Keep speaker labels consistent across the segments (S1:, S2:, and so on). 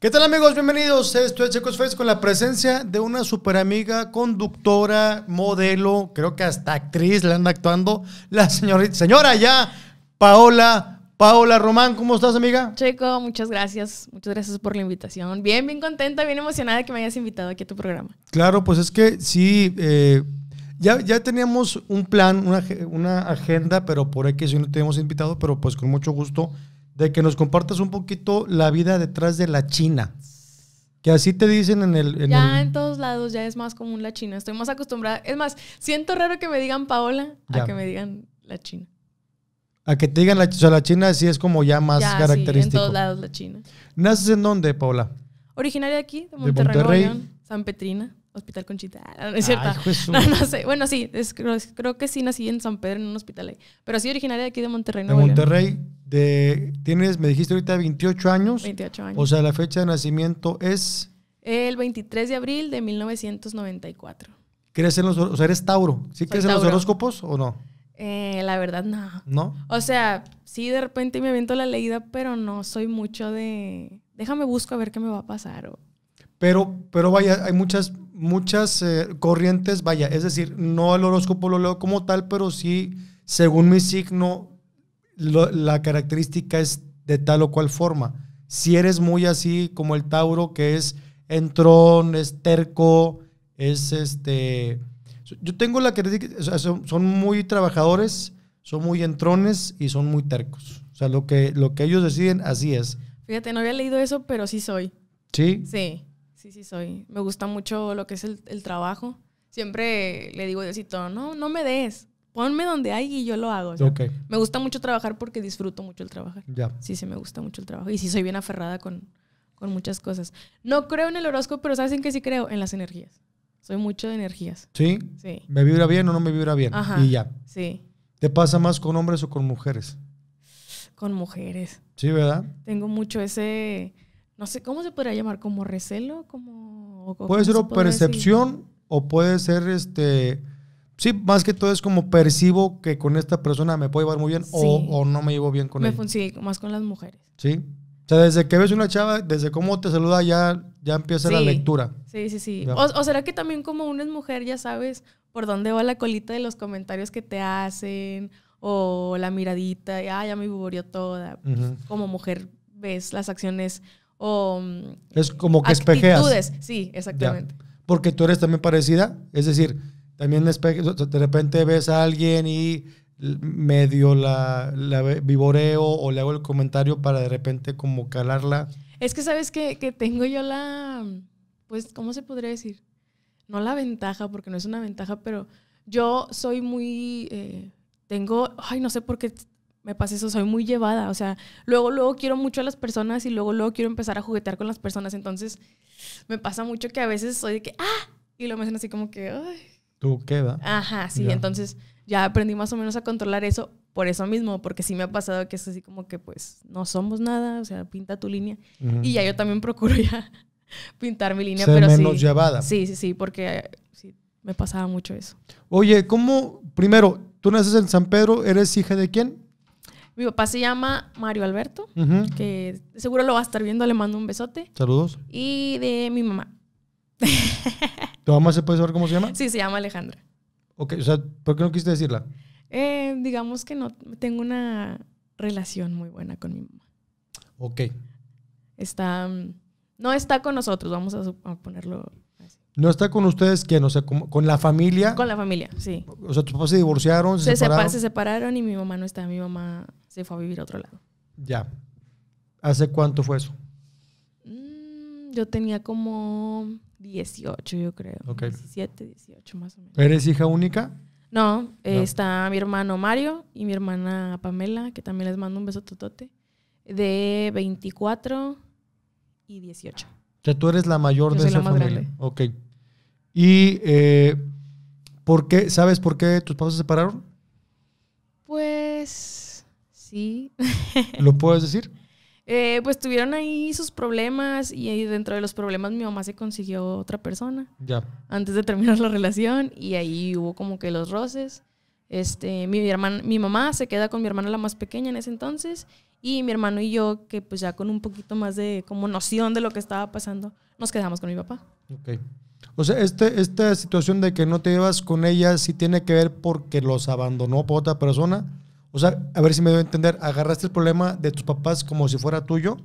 S1: ¿Qué tal amigos? Bienvenidos. Esto es Checos Fest con la presencia de una super amiga, conductora, modelo, creo que hasta actriz la anda actuando, la señorita, señora ya, Paola. Paola Román, ¿cómo estás, amiga? Checo, muchas gracias. Muchas gracias por la
S2: invitación. Bien, bien contenta, bien emocionada que me hayas invitado aquí a tu programa.
S1: Claro, pues es que sí, eh, ya, ya teníamos un plan, una, agenda, pero por aquí sí no te hemos invitado, pero pues con mucho gusto de que nos compartas un poquito la vida detrás de la China. Que así te dicen en el... ya en
S2: todos lados ya es más común la China. Estoy más acostumbrada. Es más, siento raro que me digan Paola a que me digan la China.
S1: A que te digan la, o sea, la China sí es como ya más ya, característico. en todos
S2: lados la China.
S1: ¿Naces en dónde, Paola?
S2: Originaria de aquí, de Monterrey. San Petrina. Hospital Conchita. Ah, no, es ah, cierto. No, sé. Bueno, sí, creo, que sí nací en San Pedro, en un hospital ahí. Pero sí originaria de aquí de Monterrey. De Monterrey.
S1: De, tienes, me dijiste ahorita 28 años. 28 años. O sea, la fecha de nacimiento es...
S2: El 23 de abril de 1994.
S1: ¿Crees en los, o sea, eres Tauro? ¿Sí crees en los horóscopos o no?
S2: Eh, la verdad, no. ¿No? O sea, sí, de repente me aviento la leída, pero no soy mucho de. Déjame busco a ver qué me va a pasar.
S1: Pero, pero vaya, hay muchas, muchas eh, corrientes, vaya, es decir, no el horóscopo lo leo como tal, pero sí, según mi signo, la característica es de tal o cual forma. Si eres muy así como el Tauro, que es entrón, es terco, es este... Yo tengo la característica, son, muy trabajadores, son muy entrones y son muy tercos. O sea, lo que, lo que ellos deciden, así es.
S2: Fíjate, no había leído eso, pero sí soy. ¿Sí? Sí sí, sí soy. Me gusta mucho lo que es el, trabajo. Siempre le digo a Diosito, no, no me des, ponme donde hay y yo lo hago. Me gusta mucho trabajar porque disfruto mucho el trabajo. Sí, sí, me gusta mucho el trabajo. Y sí, soy bien aferrada con, con muchas cosas. No creo en el horóscopo, pero ¿sabes en qué sí creo? En las energías. Soy mucho de energías. ¿Sí? Sí.
S1: ¿Me vibra bien o no me vibra bien? Y ya. Sí. ¿Te pasa más con hombres o con mujeres?
S2: Con mujeres. Sí, ¿verdad? Tengo mucho ese no sé, ¿cómo se podría llamar? ¿Como recelo? ¿Como, puede ser percepción
S1: o puede ser este... Sí, más que todo es como percibo que con esta persona me puedo llevar muy bien o, no me llevo bien con me
S2: Sí, más con las mujeres.
S1: Sí. O sea, desde que ves una chava, desde cómo te saluda ya, ya empieza la lectura. Sí, sí, sí. O,
S2: será que también como una mujer ya sabes por dónde va la colita de los comentarios que te hacen o la miradita, ya me buboreó toda. Como mujer ves las acciones o mm,
S1: es como que espejeas. Sí, exactamente. Porque tú eres también parecida, es decir, también de repente ves a alguien y medio la, la, viboreo o le hago el comentario para de repente como calarla.
S3: Es que sabes que, que
S2: tengo yo la, pues, ¿cómo se podría decir? No la ventaja, porque no es una ventaja, pero yo soy muy, eh, tengo, ay, no sé por qué me pasa eso, soy muy llevada, o sea, luego, luego quiero mucho a las personas y luego, luego quiero empezar a juguetear con las personas, entonces me pasa mucho que a veces soy de que, ah, y lo me hacen así como que, ay.
S1: Tú queda. Ajá, sí,
S2: entonces ya aprendí más o menos a controlar eso por eso mismo, porque sí me ha pasado que es así como que, pues, no somos nada, o sea, pinta tu línea. Y ya yo también procuro ya pintar mi línea, pero menos sí, llevada. Sí, sí, sí, porque me pasaba
S1: mucho eso. Oye, ¿cómo, primero, tú naces en San Pedro, eres hija de quién?
S2: Mi papá se llama Mario Alberto, que seguro lo va a estar viendo, le mando un besote. Saludos. Y de mi mamá.
S1: ¿Tu mamá se puede saber cómo se llama?
S2: Sí, se llama Alejandra.
S1: Ok, o sea, ¿por qué no quisiste decirla?
S2: Eh, digamos que no, tengo una relación muy buena con mi mamá. Ok. Está, mm, no está con nosotros, vamos a, ponerlo
S1: así. ¿No está con ustedes quién? O sea, ¿con, la familia? Con la familia, sí. O sea, tus papás se divorciaron, se, separaron. se
S2: separaron y mi mamá no está. Mi mamá se fue a vivir a otro lado.
S1: Ya. ¿Hace cuánto fue eso?
S2: Mm, yo tenía como 18, yo creo. 17, 18 más o menos.
S1: ¿Eres hija única?
S2: No, eh, está mi hermano Mario y mi hermana Pamela, que también les mando un beso totote, de 24 y 18.
S1: O sea, tú eres la mayor de esa familia. Ok. ¿Y eh, por qué, sabes por qué tus papás se separaron? Sí. ¿Lo puedes decir?
S2: Eh, pues tuvieron ahí sus problemas y ahí dentro de los problemas mi mamá se consiguió otra persona. Ya. Antes de terminar la relación y ahí hubo como que los roces. Este, mi, mi mamá se queda con mi hermana la más pequeña en ese entonces y mi hermano y yo, que pues ya con un poquito más de como noción de lo que estaba pasando, nos quedamos con mi papá.
S1: Ok. O sea, este, esta situación de que no te llevas con ella, si ¿sí tiene que ver porque los abandonó por otra persona? O sea, a ver si me a entender, agarraste el problema de tus papás como si fuera tuyo.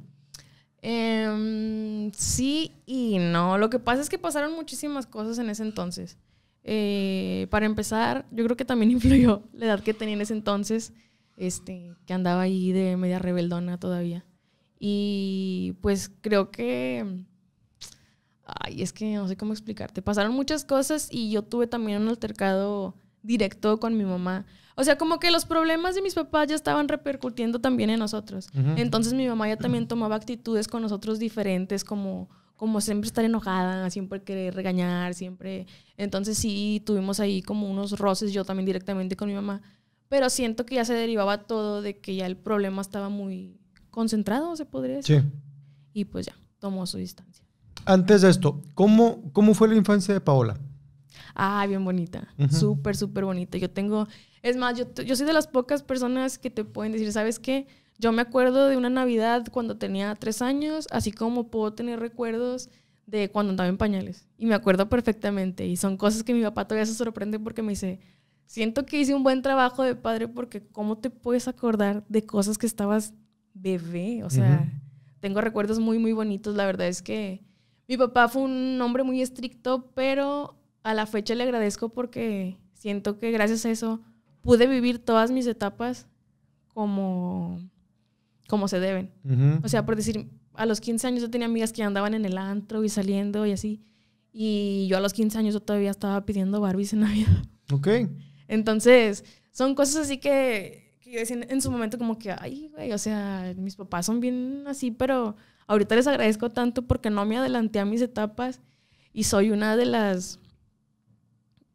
S2: Em, sí y no. Lo que pasa es que pasaron muchísimas cosas en ese entonces. Eh, para empezar, yo creo que también influyó la edad que tenía en ese entonces, este, que andaba ahí de media rebeldona todavía. Y pues creo que... Ay, es que no sé cómo explicarte. Pasaron muchas cosas y yo tuve también un altercado directo con mi mamá. O sea, como que los problemas de mis papás ya estaban repercutiendo también en nosotros. Entonces mi mamá ya también tomaba actitudes con nosotros diferentes, como, como siempre estar enojada, siempre querer regañar, siempre... Entonces sí, tuvimos ahí como unos roces yo también directamente con mi mamá. Pero siento que ya se derivaba todo de que ya el problema estaba muy concentrado, se podría decir. Sí. Y pues ya, tomó su
S1: distancia. Antes de esto, ¿cómo, cómo fue la infancia de Paola?
S2: Ah, bien bonita. Súper, súper bonita. Yo tengo es más, yo, yo soy de las pocas personas que te pueden decir, ¿sabes qué? Yo me acuerdo de una Navidad cuando tenía tres años, así como puedo tener recuerdos de cuando andaba en pañales. Y me acuerdo perfectamente. Y son cosas que mi papá todavía se sorprende porque me dice, siento que hice un buen trabajo de padre porque ¿cómo te puedes acordar de cosas que estabas bebé? O sea, tengo recuerdos muy, muy bonitos. La verdad es que mi papá fue un hombre muy estricto, pero a la fecha le agradezco porque siento que gracias a eso pude vivir todas mis etapas como, como se deben. O sea, por decir, a los 15 años yo tenía amigas que andaban en el antro y saliendo y así. Y yo a los 15 años yo todavía estaba pidiendo Barbies en Navidad. Ok. Entonces, son cosas así que, que yo decía en, en, su momento como que, ay, güey, o sea, mis papás son bien así, pero ahorita les agradezco tanto porque no me adelanté a mis etapas y soy una de las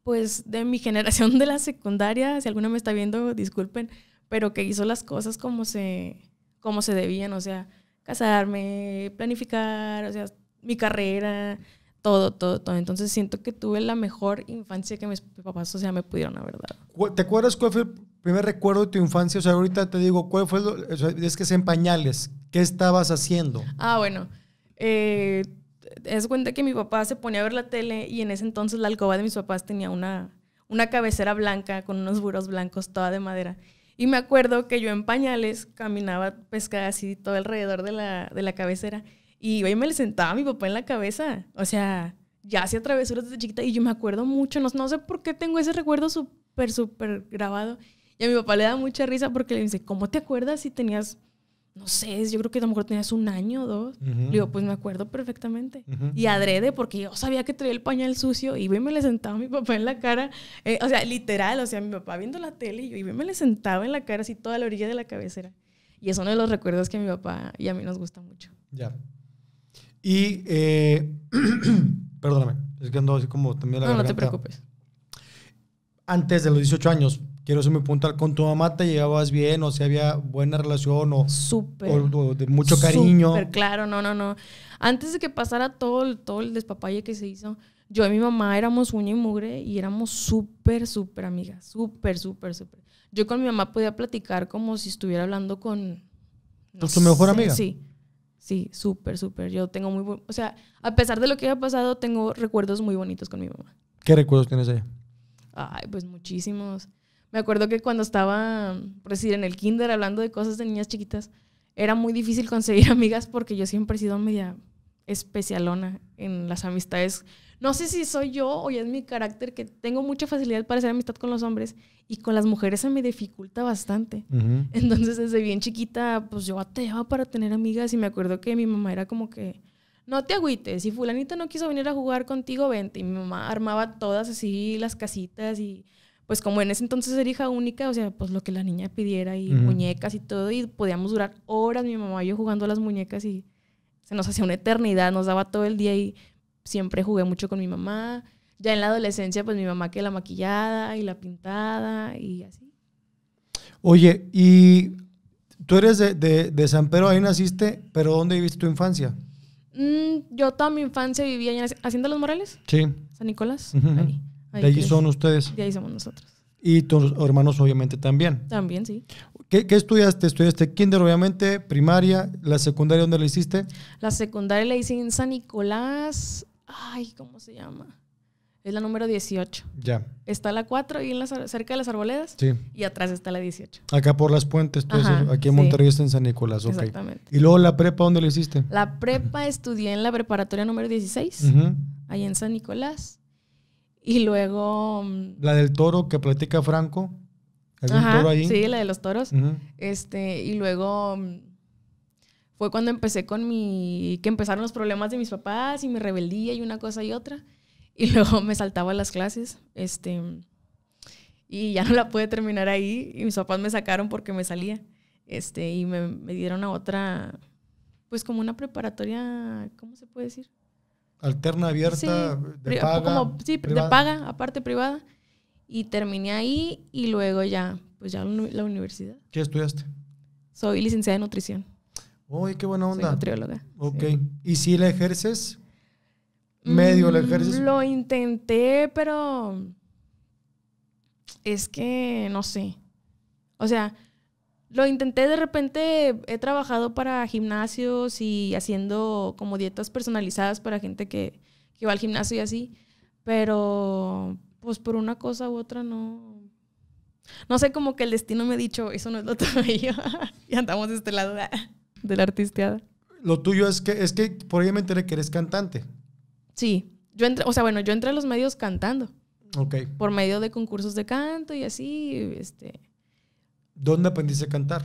S2: pues de mi generación de la secundaria, si alguna me está viendo, disculpen, pero que hizo las cosas como se, como se debían, o sea, casarme, planificar, o sea, mi carrera, todo, todo, todo. Entonces siento que tuve la mejor infancia que mis papás, o sea, me pudieron, la verdad.
S1: ¿Te acuerdas cuál fue el primer recuerdo de tu infancia? O sea, ahorita te digo, ¿cuál fue? Lo, es que es en pañales. ¿Qué estabas haciendo?
S2: Ah, bueno. Eh, es cuenta que mi papá se ponía a ver la tele y en ese entonces la alcoba de mis papás tenía una, una cabecera blanca con unos buros blancos, toda de madera. Y me acuerdo que yo en pañales caminaba pescada así todo alrededor de la, de la cabecera y hoy me le sentaba a mi papá en la cabeza. O sea, ya hacía travesuras desde chiquita y yo me acuerdo mucho, no, no sé por qué tengo ese recuerdo súper, súper grabado. Y a mi papá le da mucha risa porque le dice, ¿cómo te acuerdas si tenías no sé, yo creo que a lo mejor tenías un año o dos. Le digo, pues me acuerdo perfectamente. Y adrede, porque yo sabía que traía el pañal sucio, Y y me le sentaba a mi papá en la cara. Eh, o sea, literal, o sea, mi papá viendo la tele, y yo me le sentaba en la cara, así toda la orilla de la cabecera. Y es uno de los recuerdos que a mi papá y a mí nos gusta mucho.
S1: Ya. Y, eh, perdóname, es que ando así como también la No, no te preocupes. Antes de los 18 años, quiero ser mi con tu mamá te llevabas bien, o si había buena relación, o, de mucho cariño.
S2: claro, no, no, no. Antes de que pasara todo el, todo el despapalle que se hizo, yo y mi mamá éramos uña y mugre y éramos súper, súper amigas, súper, súper, súper. Yo con mi mamá podía platicar como si estuviera hablando con... No ¿Tu mejor amiga? Sí, sí, súper, súper. Yo tengo muy... O sea, a pesar de lo que haya pasado, tengo recuerdos muy bonitos con mi mamá.
S1: ¿Qué recuerdos tienes de ella?
S2: Ay, pues muchísimos me acuerdo que cuando estaba, por decir, en el kinder hablando de cosas de niñas chiquitas, era muy difícil conseguir amigas porque yo siempre he sido media especialona en las amistades. No sé si soy yo o es mi carácter que tengo mucha facilidad para hacer amistad con los hombres y con las mujeres se me dificulta bastante. Entonces desde bien chiquita pues yo bateaba para tener amigas y me acuerdo que mi mamá era como que, no te agüites, si fulanita no quiso venir a jugar contigo, vente. Y mi mamá armaba todas así las casitas y pues como en ese entonces era hija única, o sea, pues lo que la niña pidiera y muñecas y todo, y podíamos durar horas mi mamá y yo jugando a las muñecas y se nos hacía una eternidad, nos daba todo el día y siempre jugué mucho con mi mamá. Ya en la adolescencia, pues mi mamá que la maquillada y la pintada y así.
S1: Oye, y tú eres de, de, San Pedro, ahí naciste, pero ¿dónde viviste tu infancia?
S2: Mm, yo toda mi infancia vivía en Hacienda Los Morales. Sí. San Nicolás de allí son
S1: ustedes. De ahí somos nosotros. Y tus hermanos obviamente también. También, sí. ¿Qué, estudiaste? Estudiaste kinder, obviamente, primaria, la secundaria, ¿dónde la hiciste?
S2: La secundaria la hice en San Nicolás. Ay, ¿cómo se llama? Es la número 18. Ya. Está la 4 y en la, cerca de las arboledas. Sí. Y atrás está la 18.
S1: Acá por las puentes, tú aquí en Monterrey está en San Nicolás. Okay. Exactamente. ¿Y luego la prepa, dónde la hiciste?
S2: La prepa estudié en la preparatoria número 16, ahí en San Nicolás. Y luego... Mm,
S1: la del toro que platica Franco. ahí? Sí, la de
S2: los toros. Este, y luego mm, fue cuando empecé con mi... que empezaron los problemas de mis papás y me rebeldía y una cosa y otra. Y luego me saltaba las clases, este... Y ya no la pude terminar ahí y mis papás me sacaron porque me salía. Este, y me dieron a otra, pues como una preparatoria, ¿cómo se puede decir?
S1: Alterna, abierta, de paga. Como, sí, de paga,
S2: aparte privada. Y terminé ahí y luego ya, pues ya la universidad. ¿Qué estudiaste? Soy licenciada en nutrición.
S1: ¡Uy, qué buena onda. Soy nutrióloga. Ok. ¿Y si la ejerces? ¿Medio la mm, ejerces?
S2: Lo intenté, pero es que no sé. O sea, lo intenté de repente, he trabajado para gimnasios y haciendo como dietas personalizadas para gente que, que va al gimnasio y así, pero pues por una cosa u otra no. No sé, como que el destino me ha dicho, eso no es lo tuyo. y andamos de este lado de
S1: la artisteada. Lo tuyo es que, es que por ahí me enteré que eres cantante.
S2: Sí, yo entré, o sea, bueno, yo entré a los medios cantando. Ok. Por medio de concursos de canto y así, este
S1: ¿Dónde aprendiste a cantar?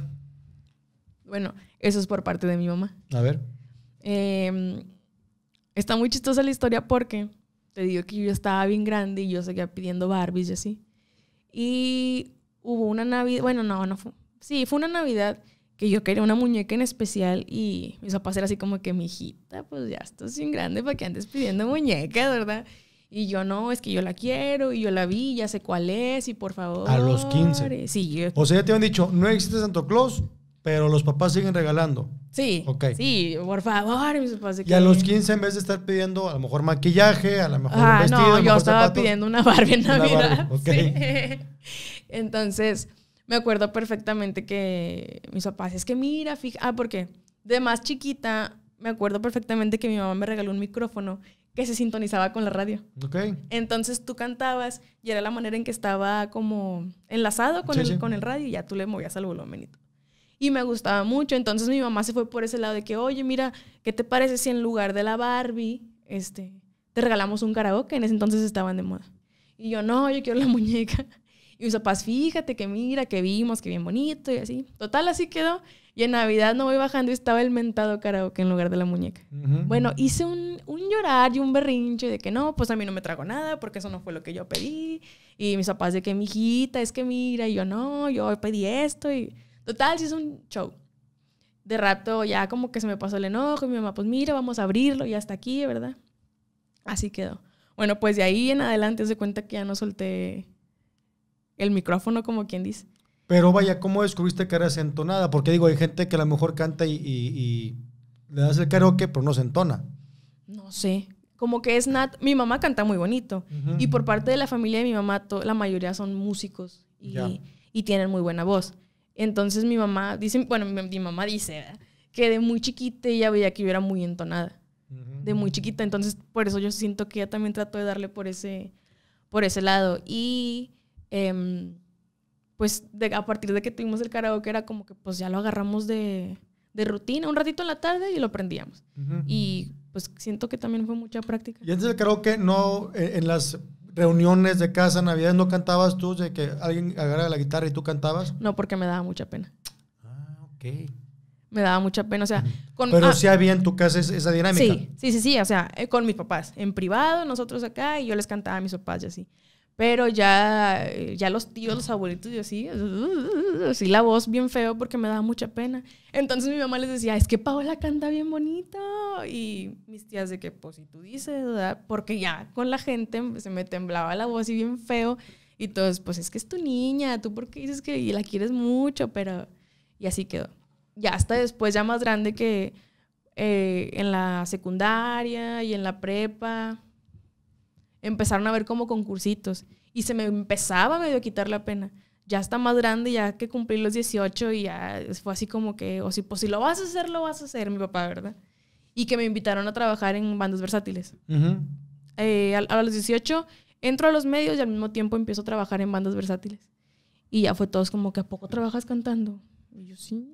S2: Bueno, eso es por parte de mi mamá. A ver. Em, está muy chistosa la historia porque te digo que yo estaba bien grande y yo seguía pidiendo Barbies y así. Y hubo una Navidad, bueno, no, no fue. Sí, fue una Navidad que yo quería una muñeca en especial y mis papás eran así como que, mi hijita, pues ya estás bien grande para que andes pidiendo muñecas, ¿verdad? Y yo no, es que yo la quiero y yo la vi, ya sé cuál es y por favor. A los 15. Sí.
S1: O sea, ya te han dicho, no existe Santo Claus, pero los papás siguen regalando.
S2: Sí. Ok. Sí, por favor, mis papás. Y a los
S1: 15, en vez de estar pidiendo a lo mejor maquillaje, a lo mejor un ah, vestido. No, yo estaba pidiendo una Barbie en Navidad.
S2: Entonces, me acuerdo perfectamente que mis papás, es que mira, fija. Ah, porque de más chiquita, me acuerdo perfectamente que mi mamá me regaló un micrófono que se sintonizaba con la radio. Entonces tú cantabas y era la manera en que estaba como enlazado con, el, con el radio y ya tú le movías al volumenito y me gustaba mucho, entonces mi mamá se fue por ese lado de que, oye, mira, ¿qué te parece si en lugar de la Barbie, este, te regalamos un karaoke? En ese entonces estaban de moda. Y yo, no, yo quiero la muñeca. Y mis paz fíjate que mira, que vimos, que bien bonito y así. Total, así quedó. Y en Navidad no voy bajando y estaba el mentado karaoke en lugar de la muñeca. Bueno, hice un, llorar y un berrinche de que no, pues a mí no me trago nada porque eso no fue lo que yo pedí. Y mis papás de que mi hijita, es que mira, y yo no, yo pedí esto. Y total, sí es un show. De rato ya como que se me pasó el enojo y mi mamá, pues mira, vamos a abrirlo y hasta aquí, ¿verdad? Así quedó. Bueno, pues de ahí en adelante se cuenta que ya no solté el micrófono, como quien dice.
S1: Pero vaya, ¿cómo descubriste que eras entonada? Porque digo, hay gente que a lo mejor canta y, le das el karaoke, pero no se entona.
S2: No sé. Como que es nat. Mi mamá canta muy bonito. Y por parte de la familia de mi mamá, la mayoría son músicos
S3: y,
S2: tienen muy buena voz. Entonces mi mamá dice, bueno, mi, mamá dice que de muy chiquita ella veía que yo era muy entonada. De muy chiquita. Entonces por eso yo siento que ella también trató de darle por ese, por ese lado. Y. Em, pues a partir de que tuvimos el karaoke era como que pues ya lo agarramos de, rutina, un ratito en la tarde y lo aprendíamos Y pues siento que también fue mucha práctica.
S1: Y antes del que no, eh, en, las reuniones de casa, Navidad no cantabas tú, de que alguien agarra la guitarra y tú cantabas.
S2: No, porque me daba mucha pena.
S1: Ah, ok.
S2: Me daba mucha pena, o sea, con, Pero ah sí había en tu casa esa dinámica. Sí, sí, sí, sí, o sea, eh, con mis papás, en privado, nosotros acá, y yo les cantaba a mis papás y así. Pero ya, eh, ya los tíos, los abuelitos yo sí, uh, así la voz bien feo porque me daba mucha pena. Entonces mi mamá les decía, es que Paola canta bien bonito. Y mis tías de que, pues si tú dices, Porque ya con la gente se me temblaba la voz y bien feo. Y todos, pues es que es tu niña, tú porque dices que la quieres mucho, pero... Y así quedó. Ya hasta después, ya más grande que eh, en la secundaria y en la prepa, empezaron a ver como concursitos y se me empezaba medio a quitar la pena. Ya está más grande, ya que cumplí los 18 y ya fue así como que, o si, pues si lo vas a hacer, lo vas a hacer, mi papá, ¿verdad? Y que me invitaron a trabajar en bandas versátiles. Eh, a, los 18 entro a los medios y al mismo tiempo empiezo a trabajar en bandas versátiles. Y ya fue todos como que, ¿a poco trabajas cantando?
S3: Y yo, sí.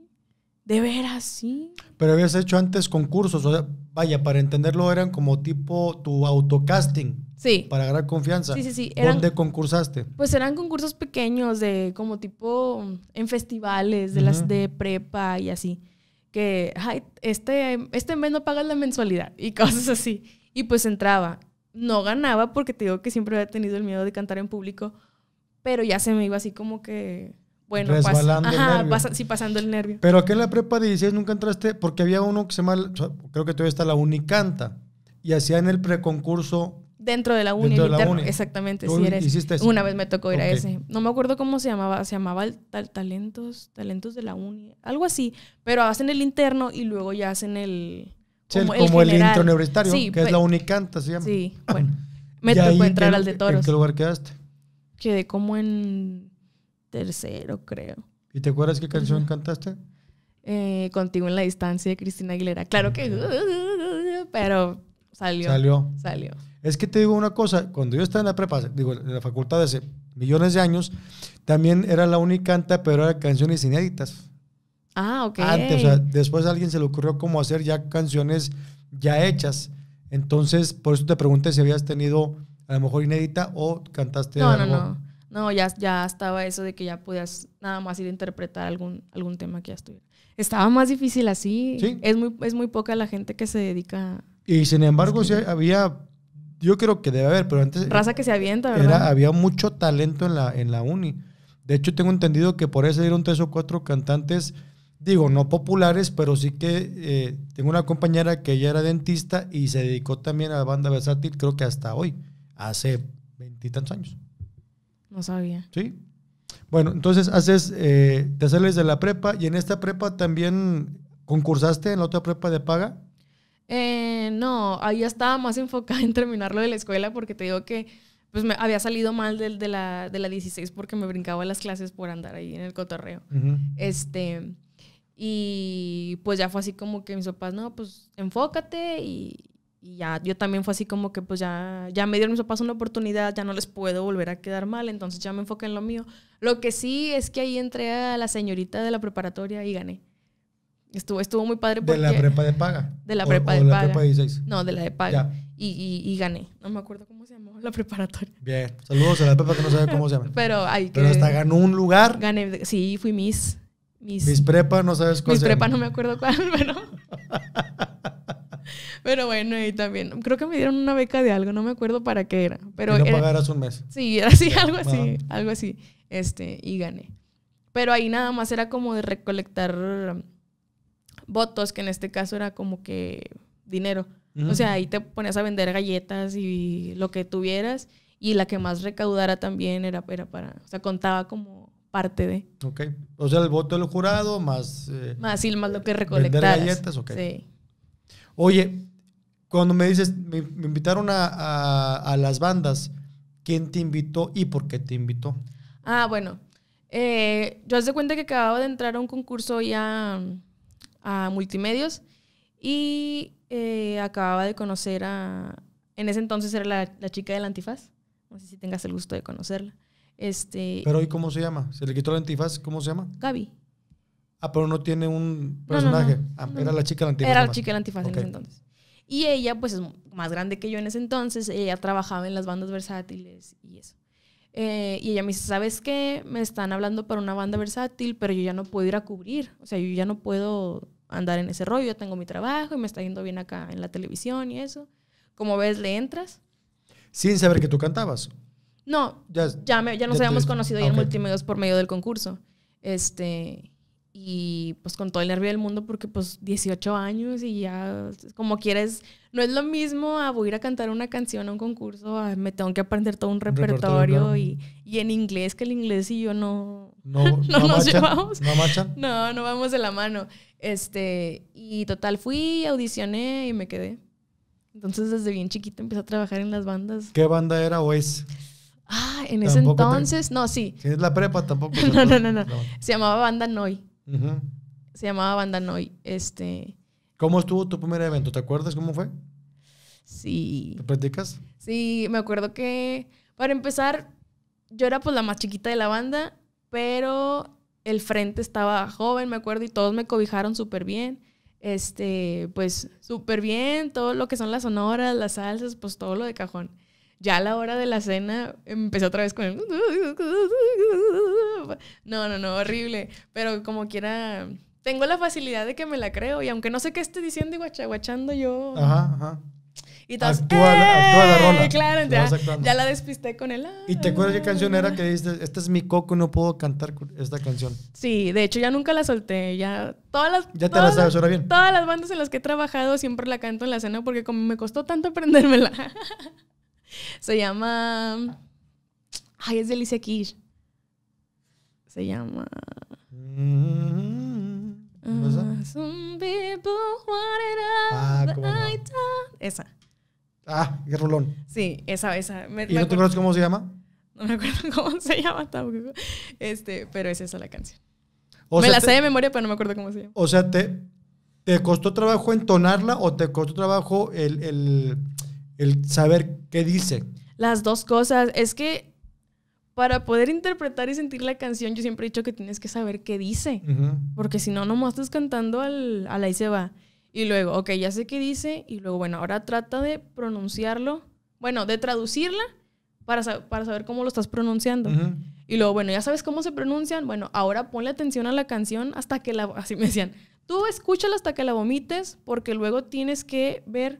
S2: De veras, sí.
S1: Pero habías hecho antes concursos, o sea, vaya, para entenderlo eran como tipo tu autocasting. Sí. Para ganar confianza. ¿Dónde concursaste?
S2: Pues eran concursos pequeños de como tipo en festivales de las de prepa y así. Que Ay, este, este mes no pagas la mensualidad y cosas así. Y pues entraba. No ganaba porque te digo que siempre había tenido el miedo de cantar en público, pero ya se me iba así como que bueno, Resbalando sí, pasando el nervio.
S1: Pero aquí en la prepa 16 nunca entraste porque había uno que se llama, creo que todavía está la Unicanta, y hacía en el preconcurso Dentro de la uni, Exactamente, eres. Una vez me tocó ir a ese.
S2: No me acuerdo cómo se llamaba, se llamaba talentos, talentos de la uni, algo así, pero hacen el interno y luego ya hacen el como, el, como el, que es la unicanta se llama. Sí, bueno. Me tocó entrar al de toros. ¿En qué lugar quedaste? Quedé como en tercero, creo.
S1: ¿Y te acuerdas qué canción cantaste?
S2: Eh, Contigo en la distancia de Cristina Aguilera. Claro que, pero salió. Salió. Salió.
S1: Es que te digo una cosa, cuando yo estaba en la prepa, digo, en la facultad hace millones de años, también era la única canta pero era canciones inéditas.
S2: Ah, ok. Antes, o sea,
S1: después a alguien se le ocurrió cómo hacer ya canciones ya hechas. Entonces, por eso te pregunté si habías tenido a lo mejor inédita o cantaste no, algo. No, no,
S2: no. ya, ya estaba eso de que ya podías nada más ir a interpretar algún, algún tema que ya estuviera. Estaba más difícil así. Sí. Es muy, es muy poca la gente que se dedica.
S1: Y sin embargo, sí, había yo creo que debe haber, pero antes... Raza que se avienta, ¿verdad? había mucho talento en la, en la uni. De hecho, tengo entendido que por eso dieron tres o cuatro cantantes, digo, no populares, pero sí que eh, tengo una compañera que ella era dentista y se dedicó también a la banda versátil, creo que hasta hoy, hace veintitantos años. No sabía. Sí. Bueno, entonces haces, eh, te sales de la prepa y en esta prepa también concursaste en la otra prepa de paga.
S2: Eh, no, ahí estaba más enfocada en terminar lo de la escuela porque te digo que pues me había salido mal de, de, la, de 16 porque me brincaba las clases por andar ahí en el cotorreo. Este, y pues ya fue así como que mis papás, no, pues enfócate y, ya yo también fue así como que pues ya, ya me dieron mis papás una oportunidad, ya no les puedo volver a quedar mal, entonces ya me enfoqué en lo mío. Lo que sí es que ahí entré a la señorita de la preparatoria y gané. Estuvo, estuvo muy padre. Porque, ¿De la prepa de paga? De la prepa de, o de paga. la prepa 16? No, de la de paga. Y, y, y, gané. No me acuerdo cómo se llamó la preparatoria. Bien.
S1: Saludos a la prepa que no sabe cómo se llama. Pero hay que... Pero hasta ganó un lugar.
S2: Gané, sí, fui Miss. Miss, mis prepa, no sabes cuál Mis prepa no me acuerdo cuál, pero... pero bueno, y también... Creo que me dieron una beca de algo, no me acuerdo para qué era. Pero y no era, un mes. Sí, era así, algo así, algo así. Este, y gané. Pero ahí nada más era como de recolectar votos, que en este caso era como que dinero. O sea, ahí te ponías a vender galletas y lo que tuvieras. Y la que más recaudara también era, para. O sea, contaba como parte de.
S1: Ok. O sea, el voto del jurado más. Eh, más, sí, más lo que eh, recolectaras. Vender galletas, ok. Sí. Oye, cuando me dices, me, invitaron a, a, las bandas, ¿quién te invitó y por qué te invitó?
S2: Ah, bueno. Eh, yo hace cuenta que acababa de entrar a un concurso ya a multimedios y eh, acababa de conocer a, en ese entonces era la, la, chica del antifaz, no sé si tengas el gusto de conocerla. Este, pero hoy
S1: cómo se llama? ¿Se le quitó el antifaz? ¿Cómo se llama? Gaby. Ah, pero no tiene un personaje. Ah, era la chica del antifaz. Era la chica del antifaz en ese entonces.
S2: Y ella, pues es más grande que yo en ese entonces, ella trabajaba en las bandas versátiles y eso. Eh, y ella me dice, ¿sabes qué? Me están hablando para una banda versátil, pero yo ya no puedo ir a cubrir. O sea, yo ya no puedo andar en ese rollo, ya tengo mi trabajo y me está yendo bien acá en la televisión y eso. Como ves, le entras.
S1: Sin saber que tú cantabas.
S2: No, ya, ya, nos habíamos conocido ah, okay. en Multimedios por medio del concurso. Este, y pues con todo el nervio del mundo porque pues 18 años y ya como quieres no es lo mismo a a ir a cantar una canción a un concurso, me tengo que aprender todo un repertorio, y, en inglés, que el inglés y yo no,
S1: no, no, nos llevamos. No
S2: No, no vamos de la mano. Este, y total, fui, audicioné y me quedé. Entonces, desde bien chiquito empecé a trabajar en las bandas.
S1: ¿Qué banda era o es?
S2: Ah, en ese entonces, no, sí. Si
S1: es la prepa, tampoco. no, no, no, no,
S2: Se llamaba Banda Noy. Se llamaba Banda Noy. Este,
S1: ¿Cómo estuvo tu primer evento? ¿Te acuerdas cómo fue? Sí. ¿Te platicas?
S2: Sí, me acuerdo que, para empezar, yo era pues la más chiquita de la banda, pero el frente estaba joven, me acuerdo, y todos me cobijaron súper bien. Este, pues súper bien, todo lo que son las sonoras, las salsas, pues todo lo de cajón. Ya a la hora de la cena empecé otra vez con el... No, no, no, horrible. Pero como quiera, tengo la facilidad de que me la creo y aunque no sé qué esté diciendo y guachaguachando yo... Ajá, ajá. Y actúa, la, eh", ya, la despisté con él ¿Y te acuerdas qué canción era
S1: que dices? esta es mi coco, no puedo cantar esta canción?
S2: Sí, de hecho ya nunca la solté, ya todas las... Ya te sabes ahora bien. Todas las bandas en las que he trabajado siempre la canto en la escena porque como me costó tanto aprendérmela. Se llama... Ay, es de Alicia Se llama... Mm. Ah, esa?
S1: ah, qué rolón. Sí,
S2: esa, esa. ¿Y no te acuerdas cómo se llama? No me acuerdo cómo se llama tampoco. Este, pero es esa la canción. me la sé de memoria, pero no me acuerdo cómo se llama.
S1: O sea, te, ¿Te costó trabajo entonarla o te costó trabajo el, el, el, saber qué dice?
S2: Las dos cosas. Es que para poder interpretar y sentir la canción, yo siempre he dicho que tienes que saber qué dice. Porque si no, nomás estás cantando al, ahí se va. Y luego, ok, ya sé qué dice. Y luego, bueno, ahora trata de pronunciarlo. Bueno, de traducirla para, para saber cómo lo estás pronunciando. Y luego, bueno, ya sabes cómo se pronuncian. Bueno, ahora ponle atención a la canción hasta que la... Así me decían, tú escúchala hasta que la vomites porque luego tienes que ver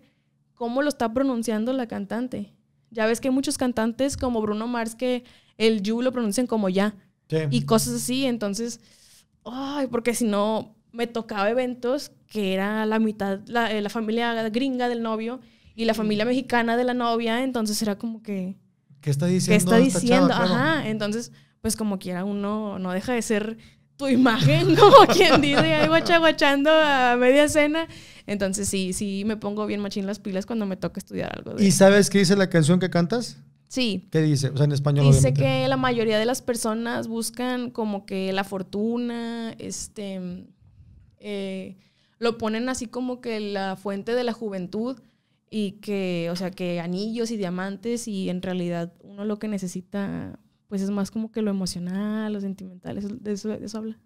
S2: cómo lo está pronunciando la cantante. Ya ves que hay muchos cantantes como Bruno Mars que el you lo pronuncian como ya. Y cosas así. Entonces, ay, porque si no, me tocaba eventos que era la mitad, la, eh, la familia gringa del novio y la mm. familia mexicana de la novia. Entonces era como que...
S1: ¿Qué está diciendo? ¿Qué está diciendo? Ajá.
S2: Entonces, pues como quiera uno no deja de ser tu imagen, como quien dice, ahí guachaguachando a media cena. Entonces sí, sí me pongo bien machín las pilas cuando me toca
S1: estudiar algo. ¿Y sabes qué dice la canción que cantas? Sí. ¿Qué dice? O sea, en español. Dice que
S2: la mayoría de las personas buscan como que la fortuna, este, eh, lo ponen así como que la fuente de la juventud y que, o sea, que anillos y diamantes y en realidad uno lo que necesita pues es más como que lo emocional, lo sentimental, de, eso, habla.